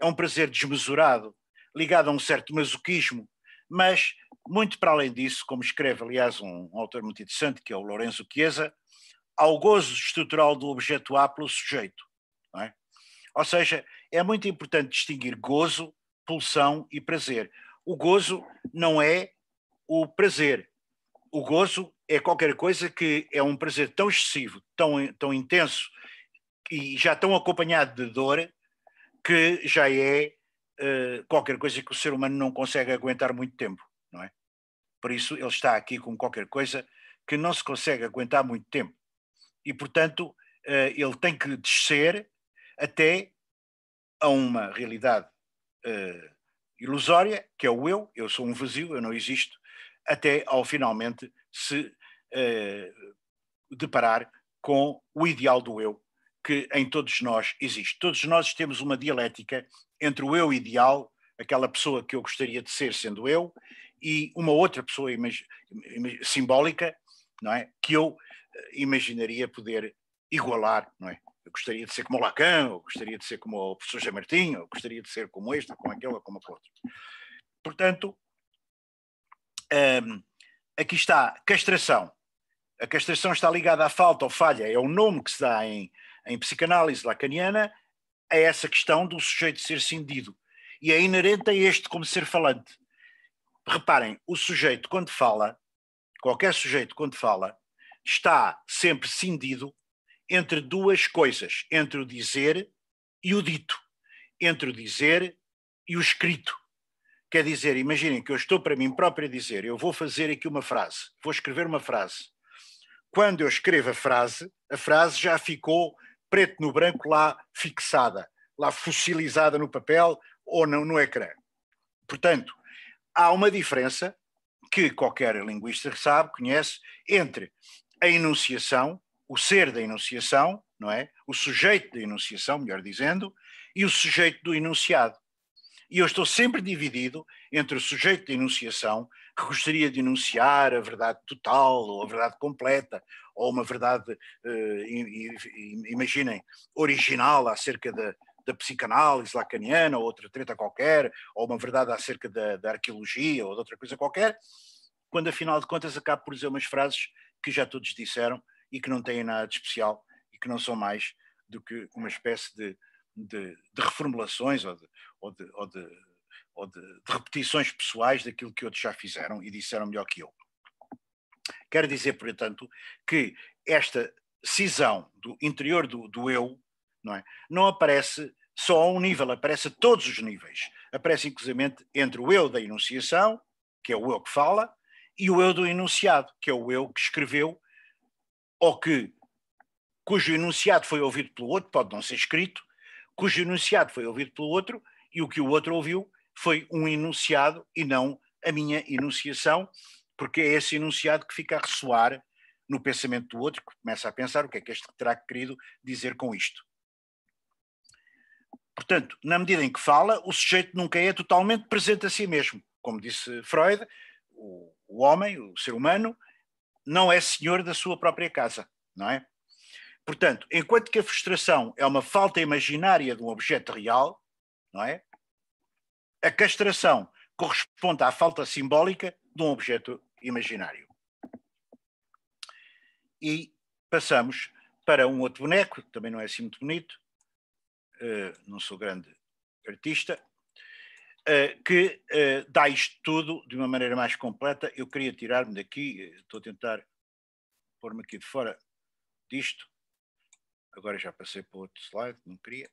é um prazer desmesurado, ligado a um certo masoquismo, mas muito para além disso, como escreve, aliás, um, autor muito interessante, que é o Lourenço Chiesa, ao gozo estrutural do objeto A pelo sujeito. É? Ou seja, é muito importante distinguir gozo, pulsão e prazer. O gozo não é o prazer. O gozo é qualquer coisa que é um prazer tão excessivo, tão, tão intenso e já tão acompanhado de dor, que já é uh, qualquer coisa que o ser humano não consegue aguentar muito tempo, não é? Por isso ele está aqui com qualquer coisa que não se consegue aguentar muito tempo. E, portanto, uh, ele tem que descer até a uma realidade uh, ilusória, que é o eu, eu sou um vazio, eu não existo, até ao finalmente se deparar com o ideal do eu, que em todos nós existe. Todos nós temos uma dialética entre o eu ideal, aquela pessoa que eu gostaria de ser sendo eu, e uma outra pessoa simbólica, não é? Que eu eh, imaginaria poder igualar, não é? Eu gostaria de ser como o Lacan, ou gostaria de ser como o professor Jamartinho, ou gostaria de ser como este, como aquele, ou como outro. Portanto, um, ehm, aqui está castração. A castração está ligada à falta ou falha, é o nome que se dá em, em psicanálise lacaniana a é essa questão do sujeito ser cindido e é inerente a este como ser falante. Reparem, o sujeito quando fala, qualquer sujeito quando fala, está sempre cindido entre duas coisas, entre o dizer e o dito, entre o dizer e o escrito. Quer dizer, imaginem que eu estou para mim próprio a dizer, eu vou fazer aqui uma frase, vou escrever uma frase. Quando eu escrevo a frase, a frase já ficou preto no branco, lá fixada, lá fossilizada no papel ou no, no ecrã. Portanto, há uma diferença que qualquer linguista sabe, conhece, entre a enunciação, o ser da enunciação, não é? O sujeito da enunciação, melhor dizendo, e o sujeito do enunciado. E eu estou sempre dividido entre o sujeito da enunciação, que gostaria de enunciar a verdade total ou a verdade completa, ou uma verdade, eh, imaginem, original acerca da, da psicanálise lacaniana, ou outra treta qualquer, ou uma verdade acerca da, da arqueologia, ou de outra coisa qualquer, quando afinal de contas acabo por dizer umas frases que já todos disseram e que não têm nada de especial e que não são mais do que uma espécie de, de, de reformulações ou, de, ou, ou, ou de, repetições pessoais daquilo que outros já fizeram e disseram melhor que eu. Quero dizer, portanto, que esta cisão do interior do, do eu não, é, não aparece só a um nível, aparece a todos os níveis. Aparece, inclusive, entre o eu da enunciação, que é o eu que fala, e o eu do enunciado, que é o eu que escreveu, ou que cujo enunciado foi ouvido pelo outro, pode não ser escrito, cujo enunciado foi ouvido pelo outro, e o que o outro ouviu foi um enunciado e não a minha enunciação, porque é esse enunciado que fica a ressoar no pensamento do outro, que começa a pensar o que é que este terá querido dizer com isto. Portanto, na medida em que fala, o sujeito nunca é totalmente presente a si mesmo. Como disse Freud, o, o homem, o ser humano, não é senhor da sua própria casa, não é? Portanto, enquanto que a frustração é uma falta imaginária de um objeto real, não é? A castração corresponde à falta simbólica de um objeto imaginário. E passamos para um outro boneco, que também não é assim muito bonito, eh, não sou grande artista, eh, que eh, dá isto tudo de uma maneira mais completa. Eu queria tirar-me daqui, estou a tentar pôr-me aqui de fora disto. Agora já passei para outro slide, não queria.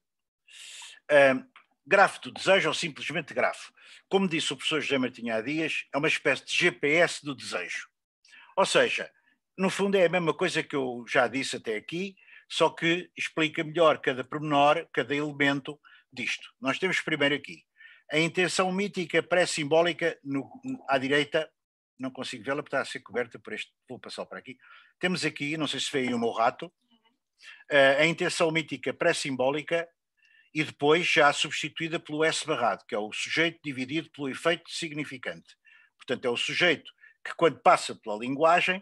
Grafo do desejo ou simplesmente grafo. Como disse o professor José Martinho há dias, é uma espécie de GPS do desejo. Ou seja, no fundo é a mesma coisa que eu já disse até aqui, só que explica melhor cada pormenor, cada elemento disto. Nós temos primeiro aqui a intenção mítica pré-simbólica à direita, não consigo vê-la porque está a ser coberta por este, vou passar para aqui. Temos aqui, não sei se veem o meu rato, eh, a intenção mítica pré-simbólica e depois já substituída pelo S barrado, que é o sujeito dividido pelo efeito significante. Portanto, é o sujeito que, quando passa pela linguagem,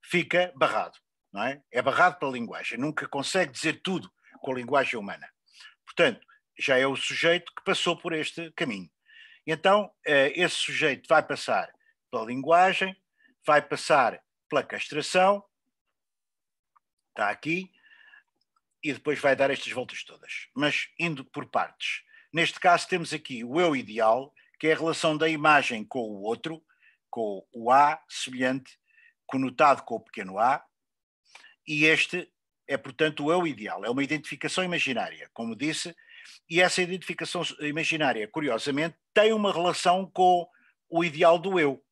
fica barrado. Não é? é barrado pela linguagem, nunca consegue dizer tudo com a linguagem humana. Portanto, já é o sujeito que passou por este caminho. Então, eh, esse sujeito vai passar pela linguagem, vai passar pela castração, está aqui, e depois vai dar estas voltas todas. Mas indo por partes. Neste caso, temos aqui o eu ideal, que é a relação da imagem com o outro, com o A semelhante, conotado com o pequeno a, e este é, portanto, o eu ideal. É uma identificação imaginária, como disse, e essa identificação imaginária, curiosamente, tem uma relação com o ideal do eu,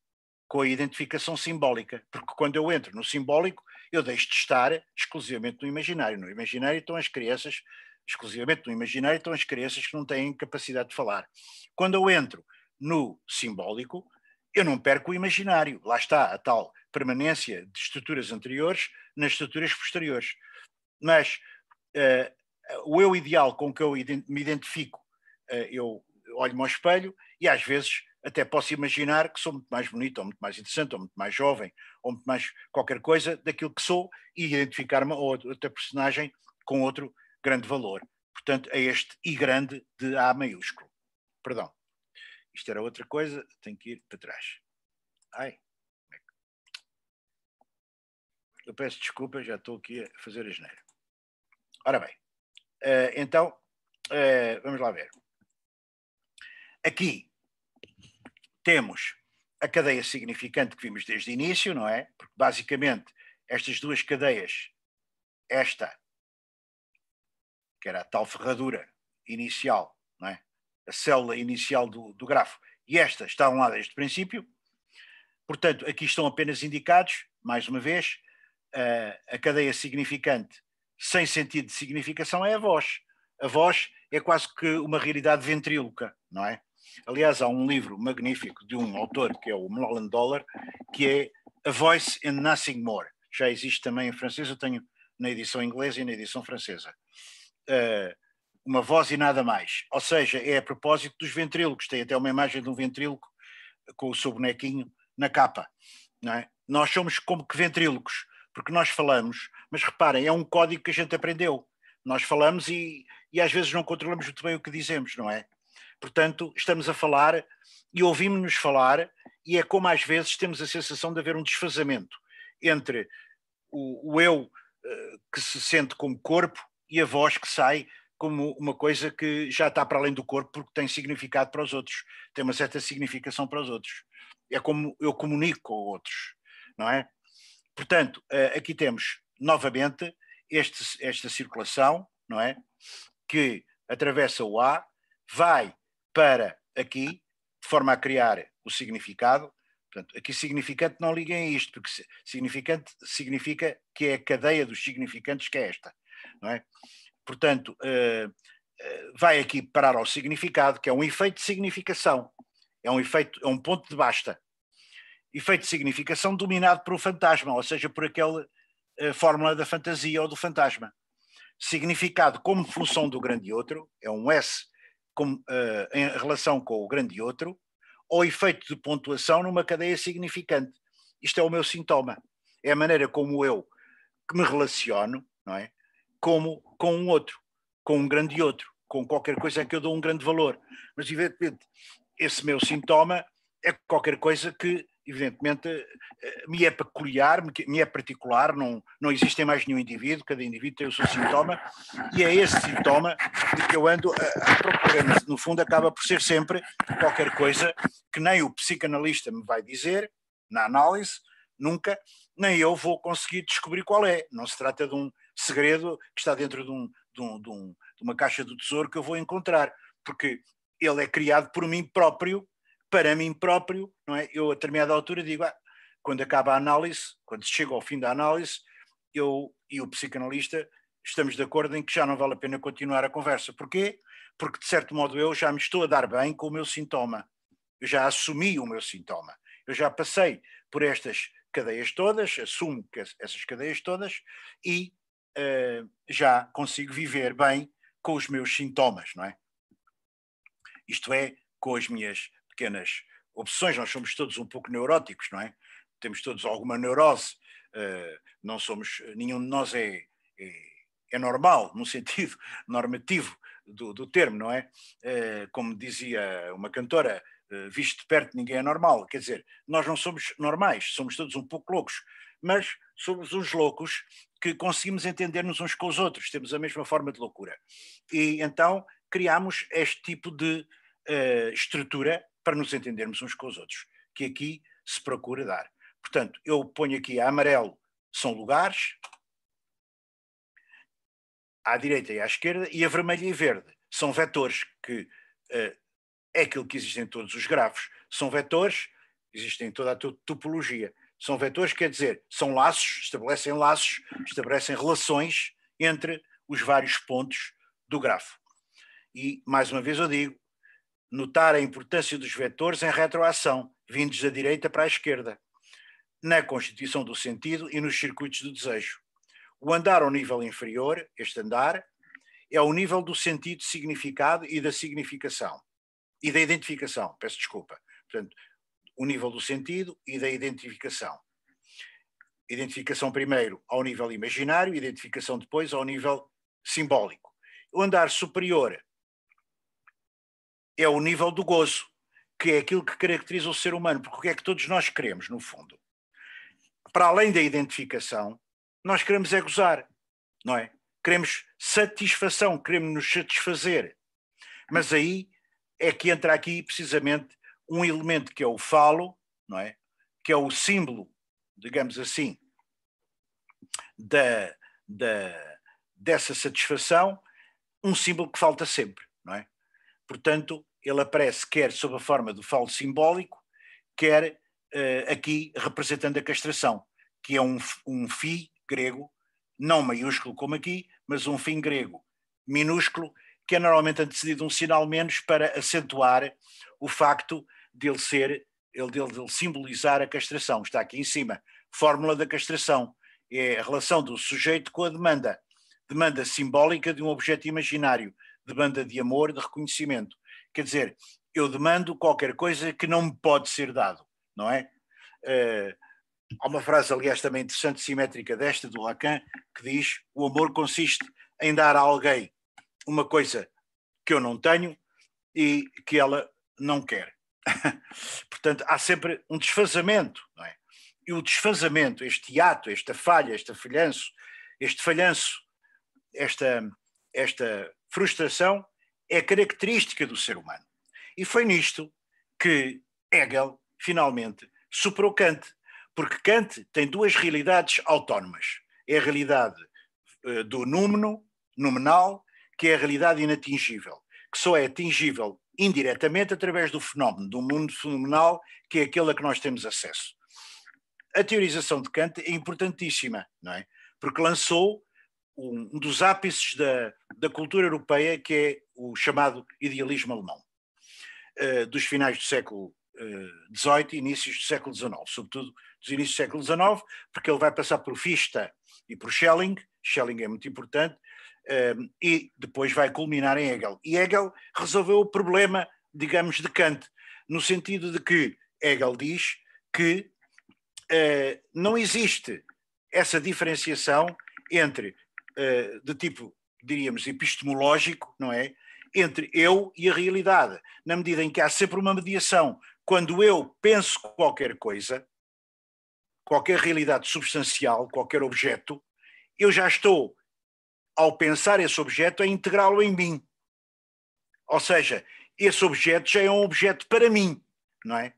com a identificação simbólica, porque quando eu entro no simbólico, eu deixo de estar exclusivamente no imaginário. No imaginário estão as crianças, exclusivamente no imaginário estão as crianças que não têm capacidade de falar. Quando eu entro no simbólico, eu não perco o imaginário. Lá está a tal permanência de estruturas anteriores nas estruturas posteriores. Mas uh, o eu ideal com que eu me identifico, uh, eu olho-me ao espelho e às vezes até posso imaginar que sou muito mais bonito, ou muito mais interessante, ou muito mais jovem, ou muito mais qualquer coisa daquilo que sou e identificar-me ou outra personagem com outro grande valor. Portanto, é este I grande de A maiúsculo. Perdão. Isto era outra coisa, tenho que ir para trás. Ai. Eu peço desculpa, já estou aqui a fazer a geneira. Ora bem, uh, então, uh, vamos lá ver. Aqui, temos a cadeia significante que vimos desde o início, não é? Porque basicamente estas duas cadeias, esta, que era a tal ferradura inicial, não é? a célula inicial do, do grafo, e esta estavam lá desde o princípio. Portanto, aqui estão apenas indicados, mais uma vez, a, a cadeia significante sem sentido de significação é a voz. A voz é quase que uma realidade ventríloca, não é? Aliás, há um livro magnífico de um autor, que é o Mulholland Dollar, que é A Voice and Nothing More. Já existe também em francês, eu tenho na edição inglesa e na edição francesa. Uh, uma voz e nada mais. Ou seja, é a propósito dos ventrílocos. Tem até uma imagem de um ventríloco com o seu bonequinho na capa. É? Nós somos como que ventrílocos, porque nós falamos, mas reparem, é um código que a gente aprendeu. Nós falamos e, e às vezes não controlamos muito bem o que dizemos, não é? Portanto, estamos a falar e ouvimos-nos falar, e é como às vezes temos a sensação de haver um desfazamento entre o, o eu eh, que se sente como corpo e a voz que sai como uma coisa que já está para além do corpo porque tem significado para os outros, tem uma certa significação para os outros. É como eu comunico com outros, não é? Portanto, eh, aqui temos novamente este, esta circulação, não é? Que atravessa o A, vai para aqui, de forma a criar o significado. Portanto, aqui significante não liguem a isto, porque significante significa que é a cadeia dos significantes que é esta, não é? Portanto, uh, uh, vai aqui parar ao significado, que é um efeito de significação, é um efeito, é um ponto de basta. Efeito de significação dominado por um fantasma, ou seja, por aquela uh, eh, fórmula da fantasia ou do fantasma. Significado como função do grande outro, é um S uh, em relação com o grande outro, ou efeito de pontuação numa cadeia significante. Isto é o meu sintoma. É a maneira como eu me relaciono, não é? Como com um outro, com um grande outro, com qualquer coisa que eu dou um grande valor. Mas, evidentemente, esse meu sintoma é qualquer coisa que evidentemente, eh, eh, me é peculiar, me é particular, não, não existe mais nenhum indivíduo, cada indivíduo tem o seu sintoma, e é esse sintoma de que eu ando à procura. No fundo, acaba por ser sempre qualquer coisa que nem o psicanalista me vai dizer, na análise, nunca, nem eu vou conseguir descobrir qual é. Não se trata de um segredo que está dentro de, um, de, um, de, um, de uma caixa do tesouro que eu vou encontrar, porque ele é criado por mim próprio para mim próprio, não é? Eu a determinada altura digo, ah, quando acaba a análise, quando chega ao fim da análise, eu e o psicanalista estamos de acordo em que já não vale a pena continuar a conversa. Porquê? Porque, de certo modo, eu já me estou a dar bem com o meu sintoma. Eu já assumi o meu sintoma. Eu já passei por estas cadeias todas, assumo que essas cadeias todas e uh, já consigo viver bem com os meus sintomas, não é? Isto é, com as minhas pequenas opções, nós somos todos um pouco neuróticos, não é? Temos todos alguma neurose, eh, não somos, nenhum de nós é, é, é normal, no <laughs> sentido normativo do, do termo, não é? Eh, como dizia uma cantora, eh, visto de perto ninguém é normal, quer dizer, nós não somos normais, somos todos um pouco loucos, mas somos uns loucos que conseguimos entender-nos uns com os outros, temos a mesma forma de loucura. E então criamos este tipo de uh, estrutura para nos entendermos uns com os outros, que aqui se procura dar. Portanto, eu ponho aqui a amarelo são lugares, à direita e à esquerda, e a vermelha e verde são vetores, que uh, é aquilo que existe em todos os grafos. São vetores, existem em toda a topologia. São vetores, quer dizer, são laços, estabelecem laços, estabelecem relações entre os vários pontos do grafo. E, mais uma vez, eu digo, notar a importância dos vetores em retroação, vindos da direita para a esquerda, na constituição do sentido e nos circuitos do desejo. O andar ao nível inferior, este andar, é o nível do sentido significado e da significação, e da identificação, peço desculpa. Portanto, o nível do sentido e da identificação. Identificação primeiro ao nível imaginário, identificação depois ao nível simbólico. O andar superior é o nível do gozo, que é aquilo que caracteriza o ser humano, porque o que é que todos nós queremos, no fundo? Para além da identificação, nós queremos é gozar, não é? Queremos satisfação, queremos nos satisfazer. Mas aí é que entra aqui precisamente um elemento que é o falo, não é? Que é o símbolo, digamos assim, da, da, dessa satisfação, um símbolo que falta sempre, não é? Portanto, ele aparece quer sob a forma do falo simbólico, quer uh, aqui representando a castração, que é um, um fi grego, não maiúsculo como aqui, mas um fim grego minúsculo, que é normalmente antecedido um sinal menos para acentuar o facto de ele ser, ele, de ele simbolizar a castração. Está aqui em cima. Fórmula da castração é a relação do sujeito com a demanda. Demanda simbólica de um objeto imaginário, demanda de amor, de reconhecimento. Quer dizer, eu demando qualquer coisa que não me pode ser dado, não é? Uh, há uma frase, aliás, também interessante, simétrica desta, do Lacan, que diz: o amor consiste em dar a alguém uma coisa que eu não tenho e que ela não quer. <laughs> Portanto, há sempre um desfazamento, não é? E o desfazamento, este ato, esta falha, este falhanço, este falhanço, esta, esta frustração, é característica do ser humano. E foi nisto que Hegel, finalmente, superou Kant, porque Kant tem duas realidades autónomas. É a realidade eh, do número, nominal, que é a realidade inatingível, que só é atingível indiretamente através do fenómeno, do mundo fenomenal, que é aquele a que nós temos acesso. A teorização de Kant é importantíssima, não é? Porque lançou um dos ápices da, da cultura europeia, que é o chamado idealismo alemão, uh, dos finais do século XVIII eh, e inícios do século XIX, sobretudo dos inícios do século XIX, porque ele vai passar por Fichte e por Schelling, Schelling é muito importante, um, eh, e depois vai culminar em Hegel. E Hegel resolveu o problema, digamos, de Kant, no sentido de que Hegel diz que uh, não existe essa diferenciação entre eh, de tipo, diríamos, epistemológico, não é? Entre eu e a realidade, na medida em que há sempre uma mediação. Quando eu penso qualquer coisa, qualquer realidade substancial, qualquer objeto, eu já estou, ao pensar esse objeto, a integrá-lo em mim. Ou seja, esse objeto já é um objeto para mim, não é?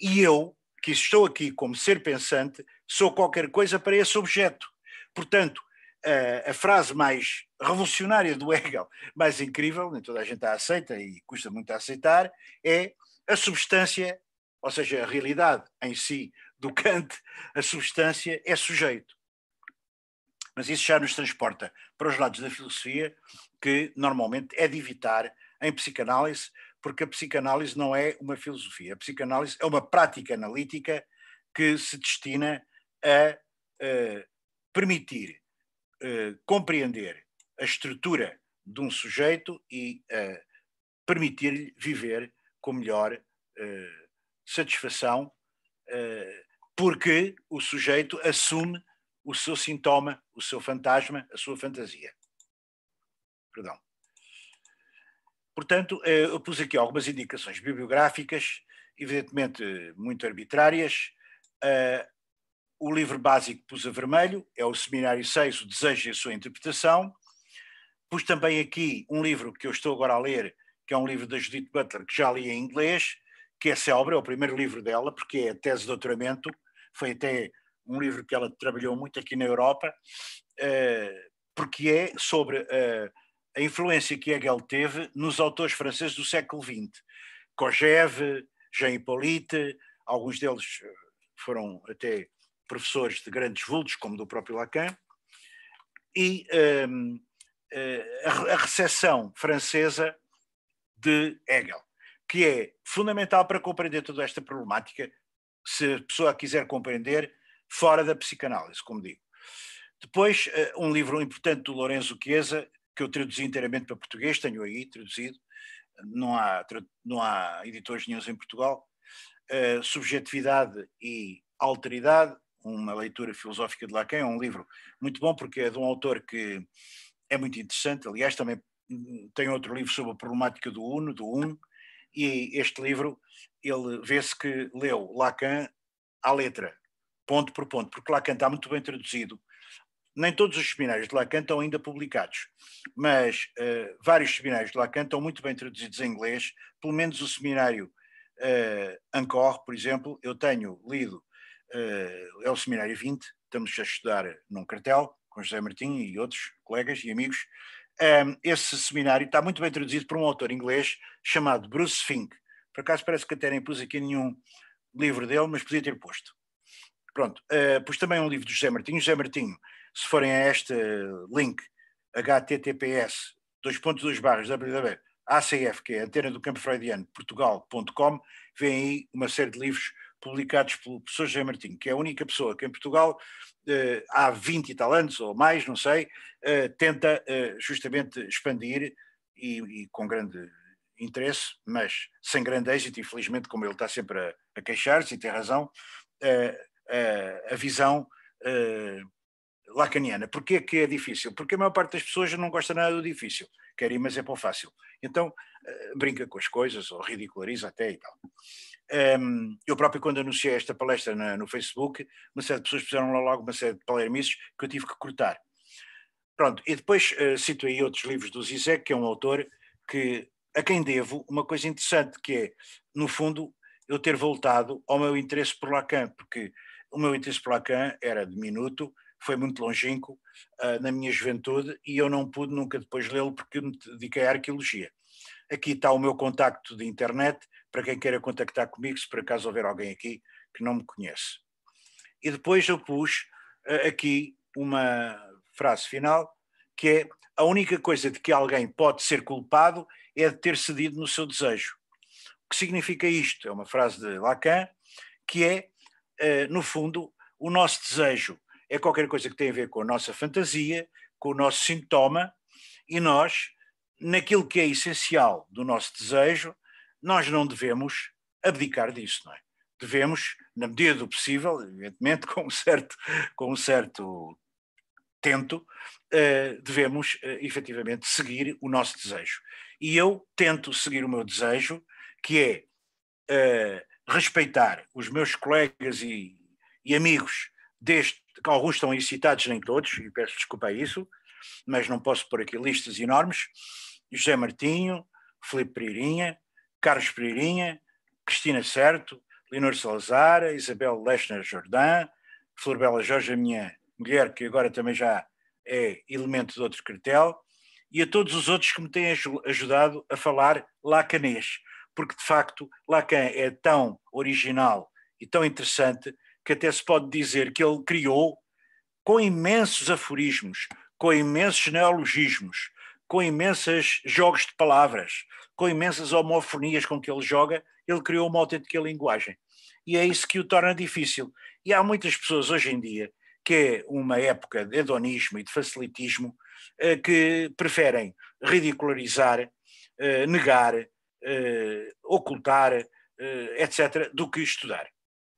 E eu, que estou aqui como ser pensante, sou qualquer coisa para esse objeto. Portanto, a, a frase mais revolucionária do Hegel, mais incrível, nem toda a gente a aceita e custa muito a aceitar, é a substância, ou seja, a realidade em si do Kant, a substância é sujeito. Mas isso já nos transporta para os lados da filosofia, que normalmente é de evitar em psicanálise, porque a psicanálise não é uma filosofia. A psicanálise é uma prática analítica que se destina a, a permitir eh, compreender a estrutura de um sujeito e eh, permitir-lhe viver com melhor eh, satisfação, porque o sujeito assume o seu sintoma, o seu fantasma, a sua fantasia. Perdão. Portanto, eu pus aqui algumas indicações bibliográficas, evidentemente muito arbitrárias o livro básico pus a vermelho, é o Seminário 6, O Desejo e a Sua Interpretação. Pus também aqui um livro que eu estou agora a ler, que é um livro da Judith Butler, que já li em inglês, que é célebre, é o primeiro livro dela, porque é a tese de doutoramento, foi até um livro que ela trabalhou muito aqui na Europa, eh, porque é sobre eh, a influência que Hegel teve nos autores franceses do século XX. Kojève, Jean Hippolyte, alguns deles eh, foram até professores de grandes vultos, como do próprio Lacan, e um, eh, a recepção francesa de Hegel, que é fundamental para compreender toda esta problemática, se a pessoa a quiser compreender, fora da psicanálise, como digo. Depois, eh, um livro importante do Lorenzo Chiesa, que eu traduzi inteiramente para português, tenho aí traduzido, não há, não há editores nenhums em Portugal, uh, Subjetividade e Alteridade, uma leitura filosófica de Lacan, é um livro muito bom porque é de um autor que é muito interessante, aliás também hum, tem outro livro sobre a problemática do Uno, do Um, e este livro ele vê-se que leu Lacan à letra, ponto por ponto, porque Lacan está muito bem traduzido. Nem todos os seminários de Lacan estão ainda publicados, mas uh, vários seminários de Lacan estão muito bem traduzidos em inglês, pelo menos o seminário uh, eh, Ancor, por exemplo, eu tenho lido eh, é o Seminário 20, estamos a estudar num cartel, com José Martim e outros colegas e amigos. Ehm, esse seminário está muito bem traduzido por um autor inglês chamado Bruce Fink. Por acaso parece que até nem pus aqui nenhum livro dele, mas podia ter posto. Pronto, eh, pus também um livro de José Martinho. José Martinho, se forem a este link, https, dois ACF, que é Antena do Campo Freudiano, Portugal.com, vem aí uma série de livros publicados pelo professor José Martinho, que é a única pessoa que em Portugal, eh, há 20 e tal anos, ou mais, não sei, eh, tenta eh, justamente expandir e, e, com grande interesse, mas sem grande êxito, infelizmente, como ele está sempre a, a queixar-se e tem razão, a visão lacaniana. Porquê que é difícil? Porque a maior parte das pessoas não gosta nada do difícil, quer ir, mas é para o fácil. Então, eh, brinca com as coisas ou ridiculariza até e tal. Um, ehm, eu próprio, quando anunciei esta palestra na, no Facebook, uma série de pessoas fizeram lá logo uma série de palermices que eu tive que cortar. Pronto, e depois uh, cito aí outros livros do Zizek, que é um autor que, a quem devo uma coisa interessante, que é, no fundo, eu ter voltado ao meu interesse por Lacan, porque o meu interesse por Lacan era diminuto, foi muito longínquo uh, na minha juventude e eu não pude nunca depois lê-lo porque me dediquei à arqueologia. Aqui está o meu contacto de internet para quem queira contactar comigo, se por acaso houver alguém aqui que não me conhece. E depois eu pus eh, aqui uma frase final que é a única coisa de que alguém pode ser culpado é de ter cedido no seu desejo. O que significa isto? É uma frase de Lacan que é, eh, no fundo, o nosso desejo é qualquer coisa que tem a ver com a nossa fantasia, com o nosso sintoma, e nós naquilo que é essencial do nosso desejo, nós não devemos abdicar disso, não é? Devemos, na medida do possível, evidentemente <laughs> com um certo, com um certo tento, eh, devemos eh, efetivamente seguir o nosso desejo. E eu tento seguir o meu desejo, que é eh, respeitar os meus colegas e, e amigos deste, que alguns estão aí citados, nem todos, e peço desculpa a isso, mas não posso pôr aqui listas enormes, José Martinho, Felipe Pereirinha, Carlos Pereirinha, Cristina Certo, Leonor Salazar, Isabel Lechner Jordã, Florbela Jorge, a minha mulher, que agora também já é elemento de outro cartel, e a todos os outros que me têm ajudado a falar lacanês, porque de facto Lacan é tão original e tão interessante que até se pode dizer que ele criou, com imensos aforismos, com imensos neologismos, com imensas jogos de palavras, com imensas homofonias com que ele joga, ele criou uma autêntica linguagem. E é isso que o torna difícil. E há muitas pessoas hoje em dia, que é uma época de hedonismo e de facilitismo, eh, que preferem ridicularizar, eh, negar, eh, ocultar, etc., do que estudar,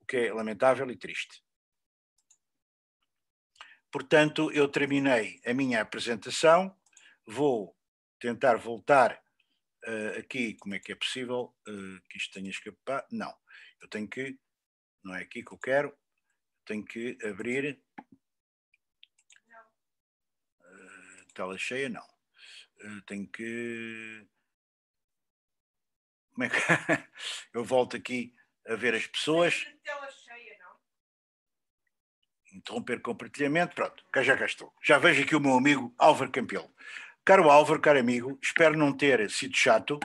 o que é lamentável e triste. Portanto, eu terminei a minha apresentação vou tentar voltar uh, aqui, como é que é possível uh, que isto tenha escapado? Não, eu tenho que, não é aqui que eu quero, tenho que abrir. Uh, tela cheia, não. tenho que. Como é que. <laughs> eu volto aqui a ver as pessoas. Tela cheia, não. Interromper compartilhamento, pronto, cá já cá estou. Já vejo aqui o meu amigo Álvaro Campelo. Caro Álvaro, caro amigo, espero não ter sido chato.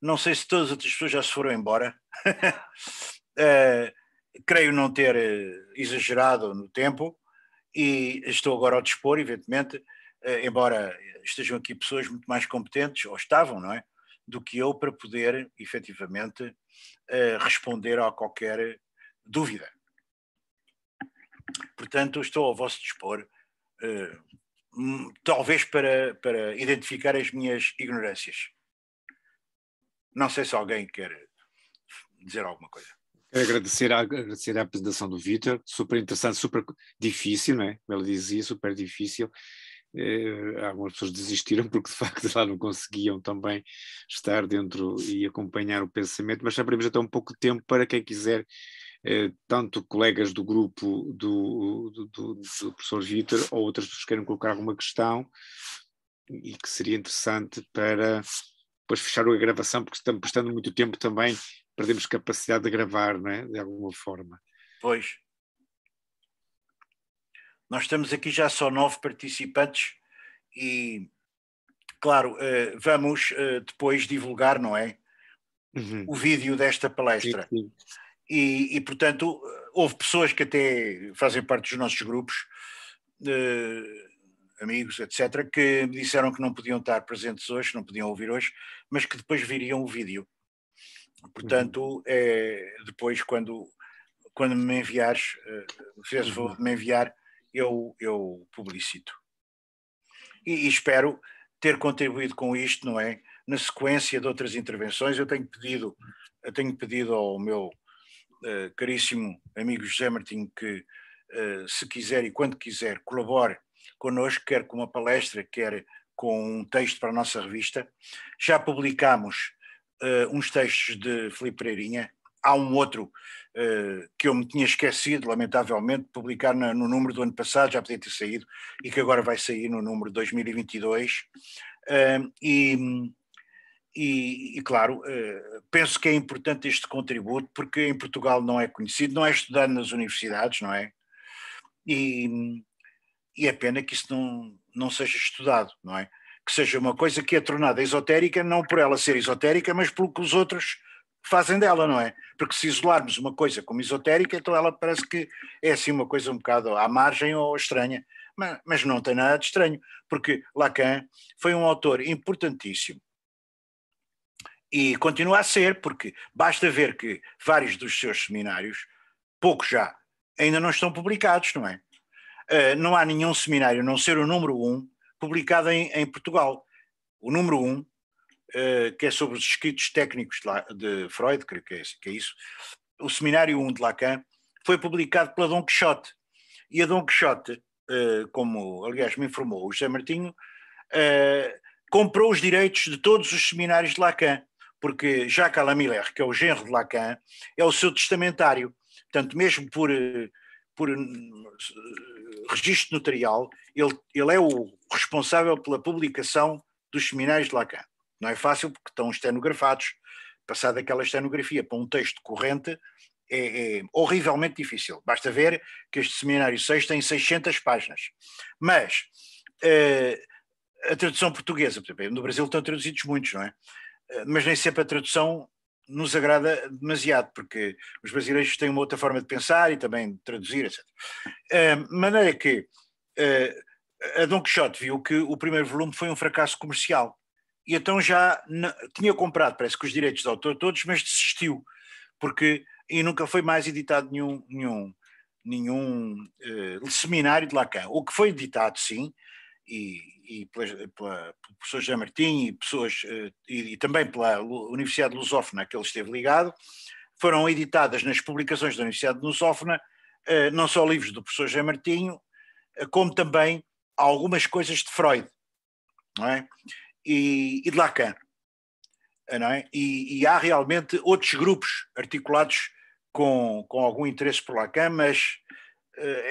Não sei se todas as outras pessoas já se foram embora. uh, <laughs> creio não ter eh, exagerado no tempo e estou agora ao dispor, evidentemente, uh, embora estejam aqui pessoas muito mais competentes, ou estavam, não é? Do que eu para poder, efetivamente, uh, responder a qualquer dúvida. Portanto, estou ao vosso dispor Hum, talvez para, para identificar as minhas ignorâncias. Não sei se alguém quer dizer alguma coisa. Quero agradecer a, agradecer a apresentação do Vitor, super interessante, super difícil, não é? Como ela dizia, super difícil. Uh, algumas pessoas desistiram porque de facto lá não conseguiam também estar dentro e acompanhar o pensamento, mas abrimos até um pouco de tempo para quem quiser eh, tanto colegas do grupo do, do, do, do professor Vítor ou outras pessoas queiram colocar alguma questão e que seria interessante para depois fechar a gravação, porque estamos prestando muito tempo também, perdemos capacidade de gravar, não é? De alguma forma. Pois. Nós estamos aqui já só nove participantes e, claro, eh, vamos eh, depois divulgar, não é? Uhum. O vídeo desta palestra. Sim, sim. E, e, portanto, houve pessoas que até fazem parte dos nossos grupos, eh, amigos, etc., que me disseram que não podiam estar presentes hoje, não podiam ouvir hoje, mas que depois viriam o vídeo. Portanto, uhum. é, depois, quando, quando me enviares, eh, se fez o uhum. me enviar, eu, eu publicito. E, e espero ter contribuído com isto, não é? Na sequência de outras intervenções, eu tenho pedido, eu tenho pedido ao meu eh, caríssimo amigo José Martinho, que eh, se quiser e quando quiser colabore connosco, quer com uma palestra, quer com um texto para a nossa revista. Já publicámos uh, eh, uns textos de Filipe Pereirinha, há um outro uh, que eu me tinha esquecido, lamentavelmente, de publicar no número do ano passado, já podia ter saído, e que agora vai sair no número de 2022. Uh, e e, e, claro, eh, penso que é importante este contributo, porque em Portugal não é conhecido, não é estudado nas universidades, não é? E, e é pena que isso não, não seja estudado, não é? Que seja uma coisa que é tornada esotérica, não por ela ser esotérica, mas pelo que os outros fazem dela, não é? Porque se isolarmos uma coisa como esotérica, então ela parece que é assim uma coisa um bocado à margem ou estranha. Mas, mas não tem nada de estranho, porque Lacan foi um autor importantíssimo e continua a ser, porque basta ver que vários dos seus seminários, poucos já, ainda não estão publicados, não é? Uh, não há nenhum seminário, não ser o número um, publicado em, em Portugal. O número um, uh, que é sobre os escritos técnicos de, La, de Freud, creio que é, que é, isso, o seminário 1 um de Lacan, foi publicado pela Dom Quixote. E a Dom Quixote, uh, como aliás me informou o José Martinho, comprou os direitos de todos os seminários de Lacan porque Jacques Alain Miller, que é o genro de Lacan, é o seu testamentário. Portanto, mesmo por, eh, por eh, registro notarial, ele, ele é o responsável pela publicação dos seminários de Lacan. Não é fácil porque estão estenografados. Passar daquela estenografia para um texto corrente é, é horrivelmente difícil. Basta ver que este seminário 6 tem 600 páginas. Mas uh, a tradução portuguesa, no Brasil estão traduzidos muitos, não é? Eh, mas nem sempre a tradução nos agrada demasiado, porque os brasileiros têm uma outra forma de pensar e também de traduzir, etc. Uh, eh, maneira que eh, a Dom Quixote viu que o primeiro volume foi um fracasso comercial e então já tinha comprado, parece que os direitos de autor todos, mas desistiu, porque e nunca foi mais editado nenhum, nenhum, nenhum uh, seminário de Lacan. O que foi editado, sim, e, e eh, pela, pela professor Jean Martim e pessoas eh, e, e, também pela Universidade Lusófona a que ele esteve ligado, foram editadas nas publicações da Universidade Lusófona eh, não só livros do professor Jean Martinho, como também algumas coisas de Freud, não é? E, e de Lacan, não é? E, e, há realmente outros grupos articulados com, com algum interesse por Lacan, mas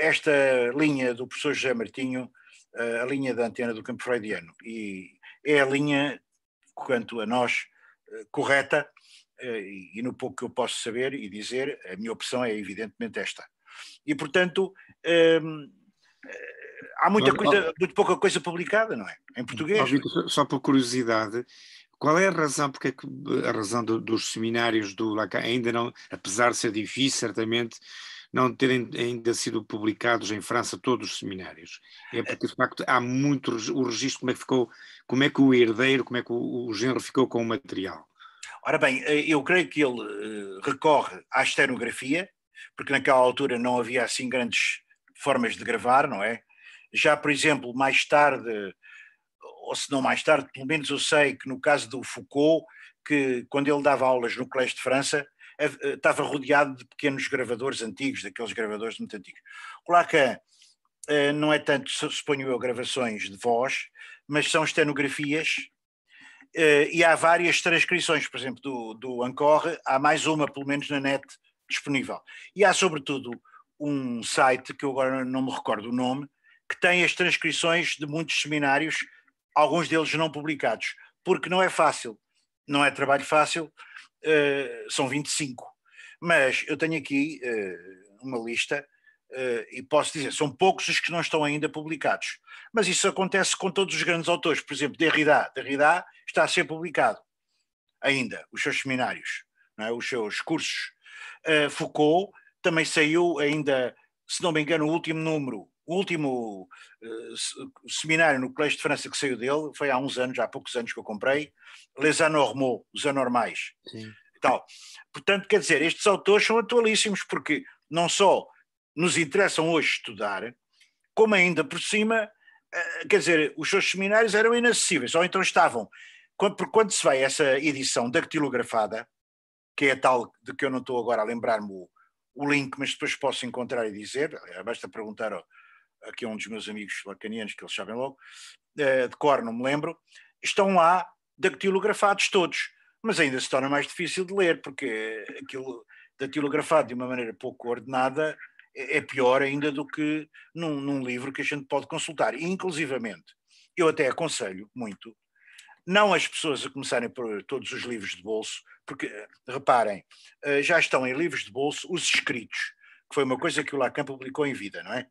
esta linha do professor José Martinho eh, a linha da antena do campo freudiano e é a linha, quanto a nós, eh, correta eh, e no pouco que eu posso saber e dizer, a minha opção é evidentemente esta. E, portanto, hum, há muita coisa, muito pouca coisa publicada, não é? Em português. Só por curiosidade, qual é a razão, porque é a razão do, dos seminários do Lacan ainda não, apesar de ser difícil, certamente, não terem ainda sido publicados em França todos os seminários. É porque, de facto, há muito o registro, como é que ficou, como é que o herdeiro, como é que o, o género ficou com o material. Ora bem, eh, eu creio que ele eh, recorre à estenografia, porque naquela altura não havia assim grandes formas de gravar, não é? Já, por exemplo, mais tarde, ou se não mais tarde, pelo menos eu sei que no caso do Foucault, que quando ele dava aulas no Colégio de França, eh, estava rodeado de pequenos gravadores antigos, daqueles gravadores muito antigos. Colaca eh, não é tanto, suponho eu, gravações de voz, mas são estenografias eh, e há várias transcrições, por exemplo, do, do Ancorre, há mais uma, pelo menos na net, disponível. E há, sobretudo, um site, que eu agora não me recordo o nome, que tem as transcrições de muitos seminários, alguns deles não publicados, porque não é fácil, não é trabalho fácil, uh, são 25. Mas eu tenho aqui uh, uma lista Uh, e posso dizer, são poucos os que não estão ainda publicados. Mas isso acontece com todos os grandes autores. Por exemplo, Derrida. Derrida está a ser publicado ainda, os seus seminários, é? os seus cursos. Uh, Foucault também saiu ainda, se não me engano, o último número o último uh, seminário no Colégio de França que saiu dele foi há uns anos, há poucos anos que eu comprei, Les Anormaux, Os Anormais. Sim. Tal. Portanto, quer dizer, estes autores são atualíssimos porque não só nos interessam hoje estudar, como ainda por cima, uh, quer dizer, os seus seminários eram inacessíveis, ou então estavam. Quando, porque quando se vai essa edição dactilografada, que é a tal de que eu não estou agora a lembrar-me o, o link, mas depois posso encontrar e dizer, eh, basta perguntar ao, aqui é um dos meus amigos lacanianos, que eles sabem logo, eh, de cor, não me lembro, estão lá datilografados todos, mas ainda se torna mais difícil de ler, porque aquilo datilografado de uma maneira pouco ordenada é, é pior ainda do que num, num livro que a gente pode consultar. E, inclusivamente, eu até aconselho muito não as pessoas a começarem por todos os livros de bolso, porque, reparem, eh, já estão em livros de bolso os escritos, que foi uma coisa que o Lacan publicou em vida, não é?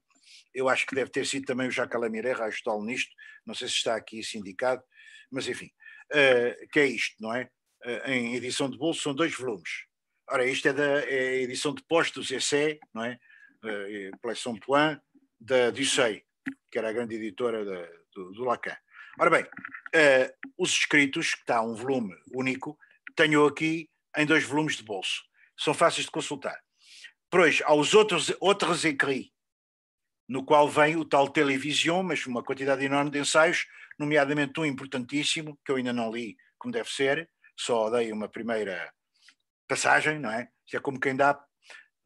eu acho que deve ter sido também o Jacques Mireira a ajudá-lo nisto, não sei se está aqui sindicado, indicado, mas enfim, uh, que é isto, não é? Uh, em edição de bolso são dois volumes. Ora, isto é da é edição de postos, do ZC, não é? Uh, eh, coleção Poin, da Ducey, que era a grande editora da, do, do, Lacan. Ora bem, uh, os escritos, que está um volume único, tenho aqui em dois volumes de bolso. São fáceis de consultar. Pois, aos outros, outros écrits no qual vem o tal televisão, mas uma quantidade enorme de ensaios, nomeadamente um importantíssimo, que eu ainda não li como deve ser, só dei uma primeira passagem, não é? Isso é como quem dá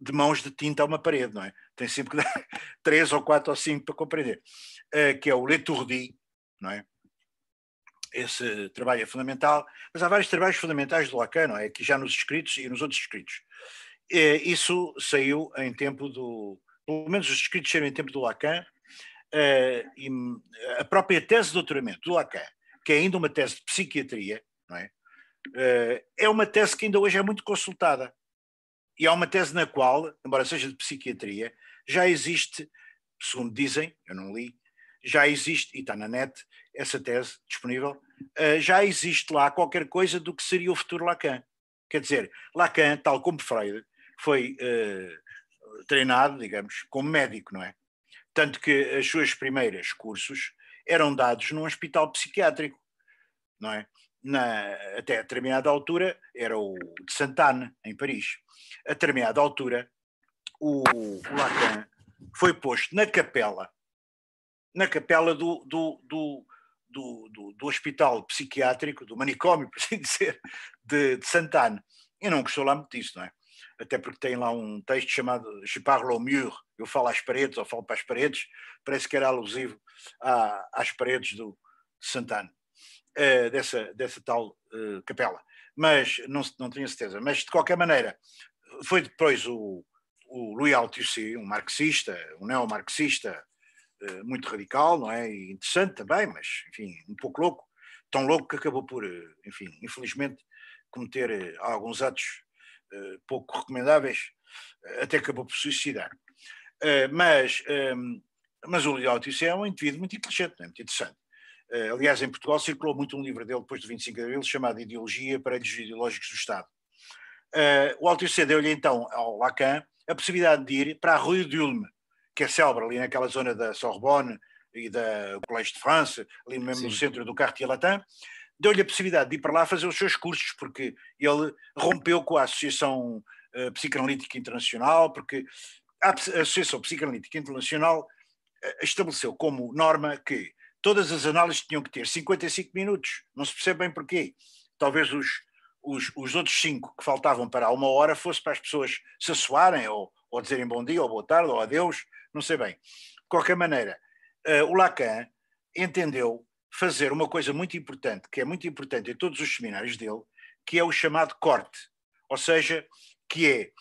de mãos de tinta a uma parede, não é? Tem sempre que <laughs> dar três ou quatro ou cinco para compreender, uh, que é o Letourdi, não é? Esse trabalho é fundamental, mas há vários trabalhos fundamentais de Lacan, não é? Aqui já nos escritos e nos outros escritos. Uh, isso saiu em tempo do pelo menos os escritos saíram em tempo do Lacan, uh, a própria tese de doutoramento do Lacan, que é ainda uma tese de psiquiatria, não é? Uh, é uma tese que ainda hoje é muito consultada. E é uma tese na qual, embora seja de psiquiatria, já existe, segundo dizem, eu não li, já existe, e está na net, essa tese disponível, uh, já existe lá qualquer coisa do que seria o futuro Lacan. Quer dizer, Lacan, tal como Freud, foi uh, treinado, digamos, como médico, não é? Tanto que as suas primeiras cursos eram dados num hospital psiquiátrico, não é? Na, até a determinada altura, era o de Santana, em Paris, a determinada altura, o, Lacan foi posto na capela, na capela do, do, do, do, do hospital psiquiátrico, do manicômio, <laughs> por assim dizer, de, de Santana. E não gostou lá muito disso, não é? até porque tem lá um texto chamado Je parle au mur, eu falo às paredes, ou falo para as paredes, parece que era alusivo à, às paredes do Santana, uh, dessa, dessa tal uh, capela. Mas não, não tenho certeza. Mas, de qualquer maneira, foi depois o, o Louis Althusser, um marxista, um neomarxista uh, muito radical, não é? E interessante também, mas, enfim, um pouco louco. Tão louco que acabou por, enfim, infelizmente, cometer alguns atos eh, pouco recomendáveis, eh, até acabou por suicidar. Eh, mas, ehm, mas o Leal Tissé é um indivíduo muito inteligente, é? muito interessante. aliás, em Portugal circulou muito um livro dele depois de 25 de abril, chamado Ideologia, Aparelhos Ideológicos do Estado. o Altirce deu-lhe então ao Lacan a possibilidade de ir para a Rue de d'Ulme, que é célebre ali naquela zona da Sorbonne e da Colégio de França, ali mesmo Sim. no centro do Cartier Latin, deu-lhe a possibilidade de ir para lá fazer os seus cursos, porque ele rompeu com a Associação eh, Psicanalítica Internacional, porque a Associação Psicanalítica Internacional eh, estabeleceu como norma que todas as análises tinham que ter 55 minutos, não se percebe bem porquê. Talvez os, os, os outros cinco que faltavam para uma hora fosse para as pessoas se assoarem, ou, ou dizerem bom dia, ou boa tarde, ou adeus, não sei bem. De qualquer maneira, uh, o Lacan entendeu fazer uma coisa muito importante, que é muito importante em todos os seminários dele, que é o chamado corte. Ou seja, que é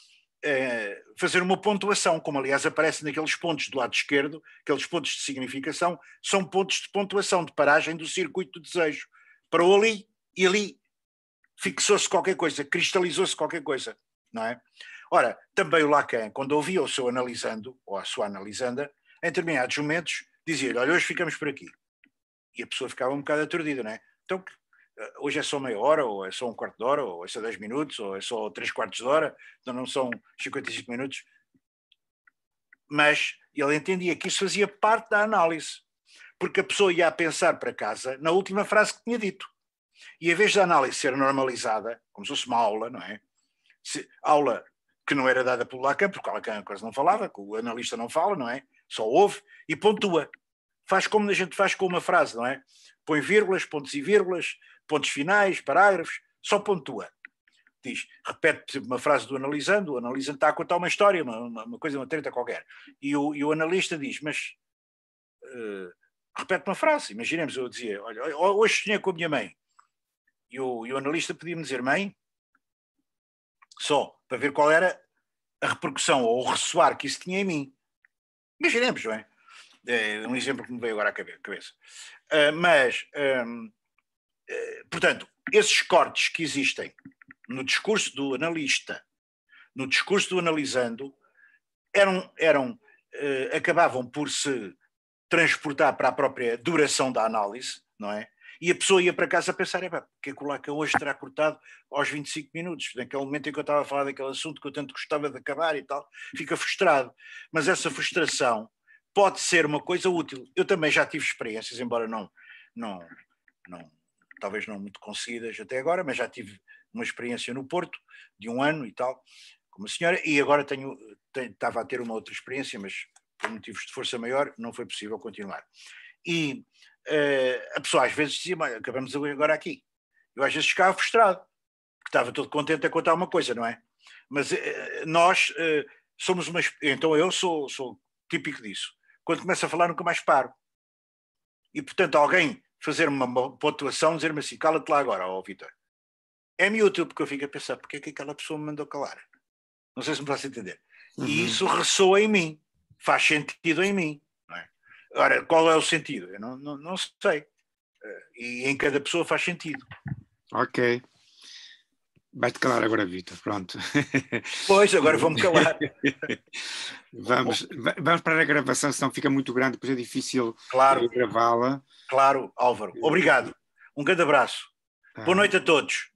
eh, fazer uma pontuação, como aliás aparece naqueles pontos do lado esquerdo, aqueles pontos de significação, são pontos de pontuação, de paragem do circuito do desejo. Parou ali e ali fixou-se qualquer coisa, cristalizou-se qualquer coisa, não é? Ora, também o Lacan, quando ouvia o seu analisando, ou a sua analisanda, em determinados momentos, dizia-lhe, olha, hoje ficamos por aqui e a pessoa ficava um bocado aturdida, não é? Então, eh, hoje é só meia hora, ou é só um quarto de hora, ou é só dez minutos, ou é só três quartos de hora, então não são 55 minutos. Mas ele entendia que isso fazia parte da análise, porque a pessoa ia a pensar para casa na última frase que tinha dito. E em vez da análise ser normalizada, como se fosse uma aula, não é? Se, aula que não era dada pelo Lacan, porque o Lacan quase não falava, que o analista não fala, não é? Só ouve e pontua faz como a gente faz com uma frase, não é? Põe vírgulas, pontos e vírgulas, pontos finais, parágrafos, só pontua. Diz, repete uma frase do analisando, o analisando está a contar uma história, uma, uma coisa, uma treta qualquer. E o, e o analista diz, mas uh, repete uma frase. Imaginemos, eu dizia, olha, hoje tinha com a minha mãe. E o, e o analista podia-me dizer, mãe, só, para ver qual era a repercussão ou o ressoar que isso tinha em mim. Imaginemos, não é? É um exemplo que me veio agora à cabeça. Ah, mas, hum, eh, portanto, esses cortes que existem no discurso do analista, no discurso do analisando, eram, eram eh, acabavam por se transportar para a própria duração da análise, não é? E a pessoa ia para casa a pensar, é que é que hoje terá cortado aos 25 minutos, naquele momento em que eu estava a falar daquele assunto que eu tanto gostava de acabar e tal, fica frustrado. Mas essa frustração pode ser uma coisa útil. Eu também já tive experiências, embora não, não, não talvez não muito conseguidas até agora, mas já tive uma experiência no Porto de um ano e tal, como senhora, e agora tenho, tenho, estava a ter uma outra experiência, mas por motivos de força maior não foi possível continuar. E uh, a pessoa às vezes dizia, acabamos agora aqui. Eu às vezes ficava frustrado, porque estava todo contente a contar uma coisa, não é? Mas uh, nós uh, somos uma... Então eu sou, sou típico disso quando começo a falar nunca mais paro. E, portanto, alguém fazer uma pontuação, dizer-me assim, cala-te lá agora, ó Vitor. É miúdo, porque eu fico a pensar, porque é que aquela pessoa me mandou calar? Não sei se me faço entender. Uhum. E isso ressoa em mim, faz sentido em mim. É? Agora, qual é o sentido? Eu não, não, não sei. Eh, e em cada pessoa faz sentido. Ok. Vai-te calar agora, Vitor, pronto. <laughs> Pois, agora vou-me calar. <laughs> vamos, vamos para a gravação, senão fica muito grande, pois é difícil claro. gravá-la. Claro, Álvaro. Obrigado. Um grande abraço. Tá. Boa noite a todos.